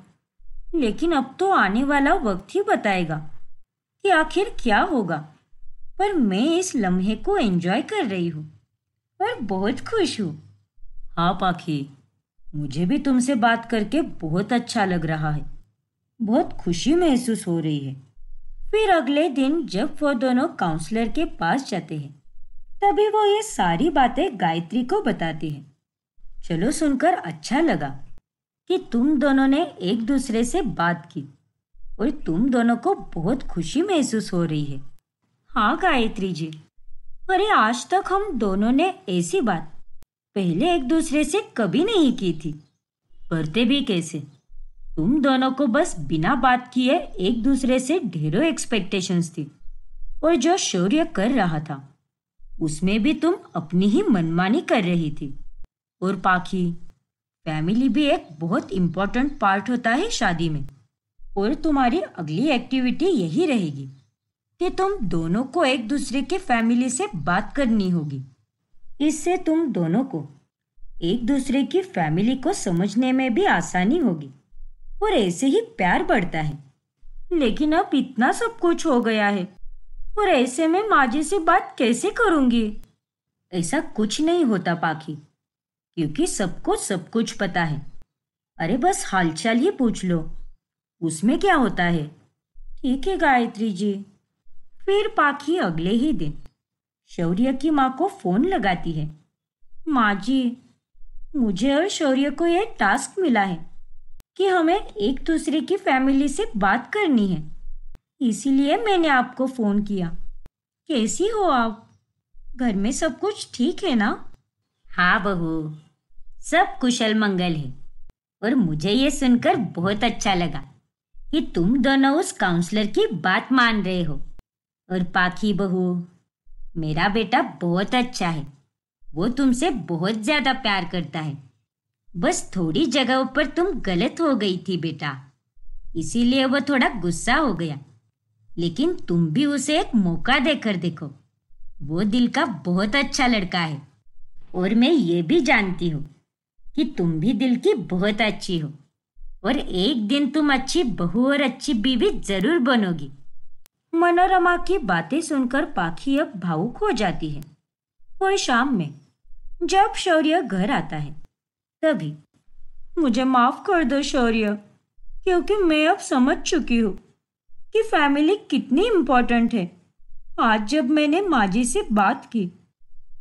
Speaker 1: लेकिन अब तो आने वाला वक्त ही बताएगा कि आखिर क्या होगा पर मैं इस लम्हे को एंजॉय कर रही हूँ और बहुत खुश हूँ हाँ पाखी मुझे भी तुमसे बात करके बहुत अच्छा लग रहा है बहुत खुशी महसूस हो रही है फिर अगले दिन जब वो दोनों काउंसलर के पास जाते हैं तभी वो ये सारी बातें गायत्री को बताती है चलो सुनकर अच्छा लगा कि तुम दोनों ने एक दूसरे से बात की और तुम दोनों को बहुत खुशी महसूस हो रही है हाँ गायत्री जी अरे आज तक हम दोनों ने ऐसी बात पहले एक दूसरे से कभी नहीं की थी करते भी कैसे तुम दोनों को बस बिना बात किए एक दूसरे से ढेरों एक्सपेक्टेशंस थी और जो शौर्य कर रहा था उसमें भी तुम अपनी ही मनमानी कर रही थी और पाखी फैमिली भी एक बहुत इम्पोर्टेंट पार्ट होता है शादी में और तुम्हारी अगली एक्टिविटी यही रहेगी कि तुम दोनों को एक दूसरे के फैमिली से बात करनी होगी इससे तुम दोनों को एक दूसरे की फैमिली को समझने में भी आसानी होगी और ऐसे ही प्यार बढ़ता है लेकिन अब इतना सब कुछ हो गया है और ऐसे में माजी से बात कैसे करूंगी ऐसा कुछ नहीं होता पाखी क्योंकि सबको सब कुछ पता है अरे बस हालचाल ही पूछ लो उसमें क्या होता है ठीक है गायत्री जी फिर पाखी अगले ही दिन शौर्य की माँ को फोन लगाती है माँ जी मुझे और शौर्य को यह टास्क मिला है कि हमें एक दूसरे की फैमिली से बात करनी है इसीलिए मैंने आपको फ़ोन किया कैसी हो आप घर में सब कुछ ठीक है ना हाँ बहू सब कुशल मंगल है और मुझे ये सुनकर बहुत अच्छा लगा कि तुम दोनों उस काउंसलर की बात मान रहे हो और पाखी बहू मेरा बेटा बहुत अच्छा है वो तुमसे बहुत ज़्यादा प्यार करता है बस थोड़ी जगह पर तुम गलत हो गई थी बेटा इसीलिए वह थोड़ा गुस्सा हो गया लेकिन तुम भी उसे एक मौका देकर देखो वो दिल का बहुत अच्छा लड़का है और मैं ये भी जानती हूँ कि तुम भी दिल की बहुत अच्छी हो और एक दिन तुम अच्छी बहू और अच्छी बीवी जरूर बनोगी मनोरमा की बातें सुनकर पाखी अब भावुक हो जाती है और शाम में जब शौर्य घर आता है तभी मुझे माफ कर दो शौर्य क्योंकि मैं अब समझ चुकी हूँ कि फैमिली कितनी इम्पोर्टेंट है आज जब मैंने माँ जी से बात की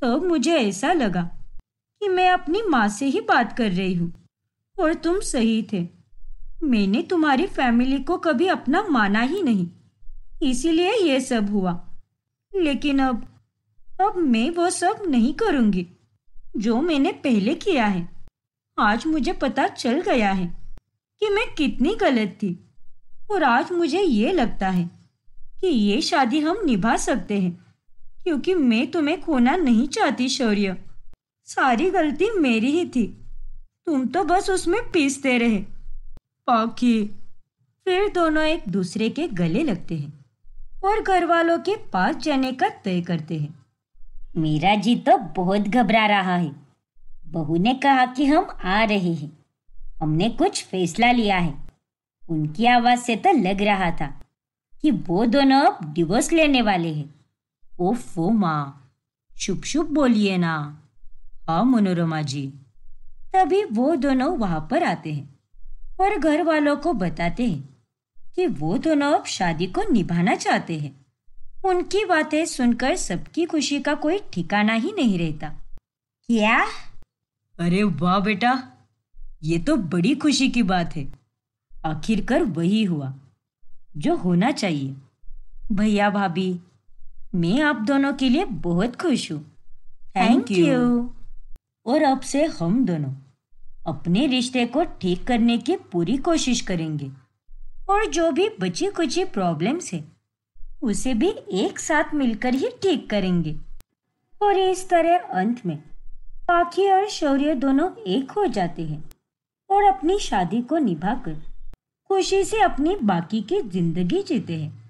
Speaker 1: तो मुझे ऐसा लगा कि मैं अपनी माँ से ही बात कर रही हूँ और तुम सही थे मैंने तुम्हारी फैमिली को कभी अपना माना ही नहीं इसीलिए ये सब हुआ लेकिन अब अब मैं वो सब नहीं करूँगी जो मैंने पहले किया है आज मुझे पता चल गया है कि मैं कितनी गलत थी और आज मुझे ये लगता है कि ये शादी हम निभा सकते हैं क्योंकि मैं तुम्हें खोना नहीं चाहती शौर्य सारी गलती मेरी ही थी तुम तो बस उसमें पीसते रहे पाखी फिर दोनों एक दूसरे के गले लगते हैं और घर वालों के पास जाने का तय करते हैं मेरा जी तो बहुत घबरा रहा है बहू ने कहा कि हम आ रहे हैं हमने कुछ फैसला लिया है उनकी आवाज़ से तो लग रहा था कि वो दोनों अब डिवोर्स लेने वाले हैं ओफो माँ शुभ शुभ बोलिए ना हाँ मनोरमा जी तभी वो दोनों वहां पर आते हैं और घर वालों को बताते हैं कि वो दोनों अब शादी को निभाना चाहते हैं उनकी बातें सुनकर सबकी खुशी का कोई ठिकाना ही नहीं रहता क्या अरे वाह बेटा ये तो बड़ी खुशी की बात है आखिरकार वही हुआ जो होना चाहिए भैया भाभी मैं आप दोनों के लिए बहुत खुश हूँ थैंक यू और अब से हम दोनों अपने रिश्ते को ठीक करने की पूरी कोशिश करेंगे और जो भी बची कुची प्रॉब्लम्स है उसे भी एक साथ मिलकर ही ठीक करेंगे और इस तरह अंत में पाखी और शौर्य दोनों एक हो जाते हैं और अपनी शादी को निभाकर खुशी से अपनी बाकी की जिंदगी जीते हैं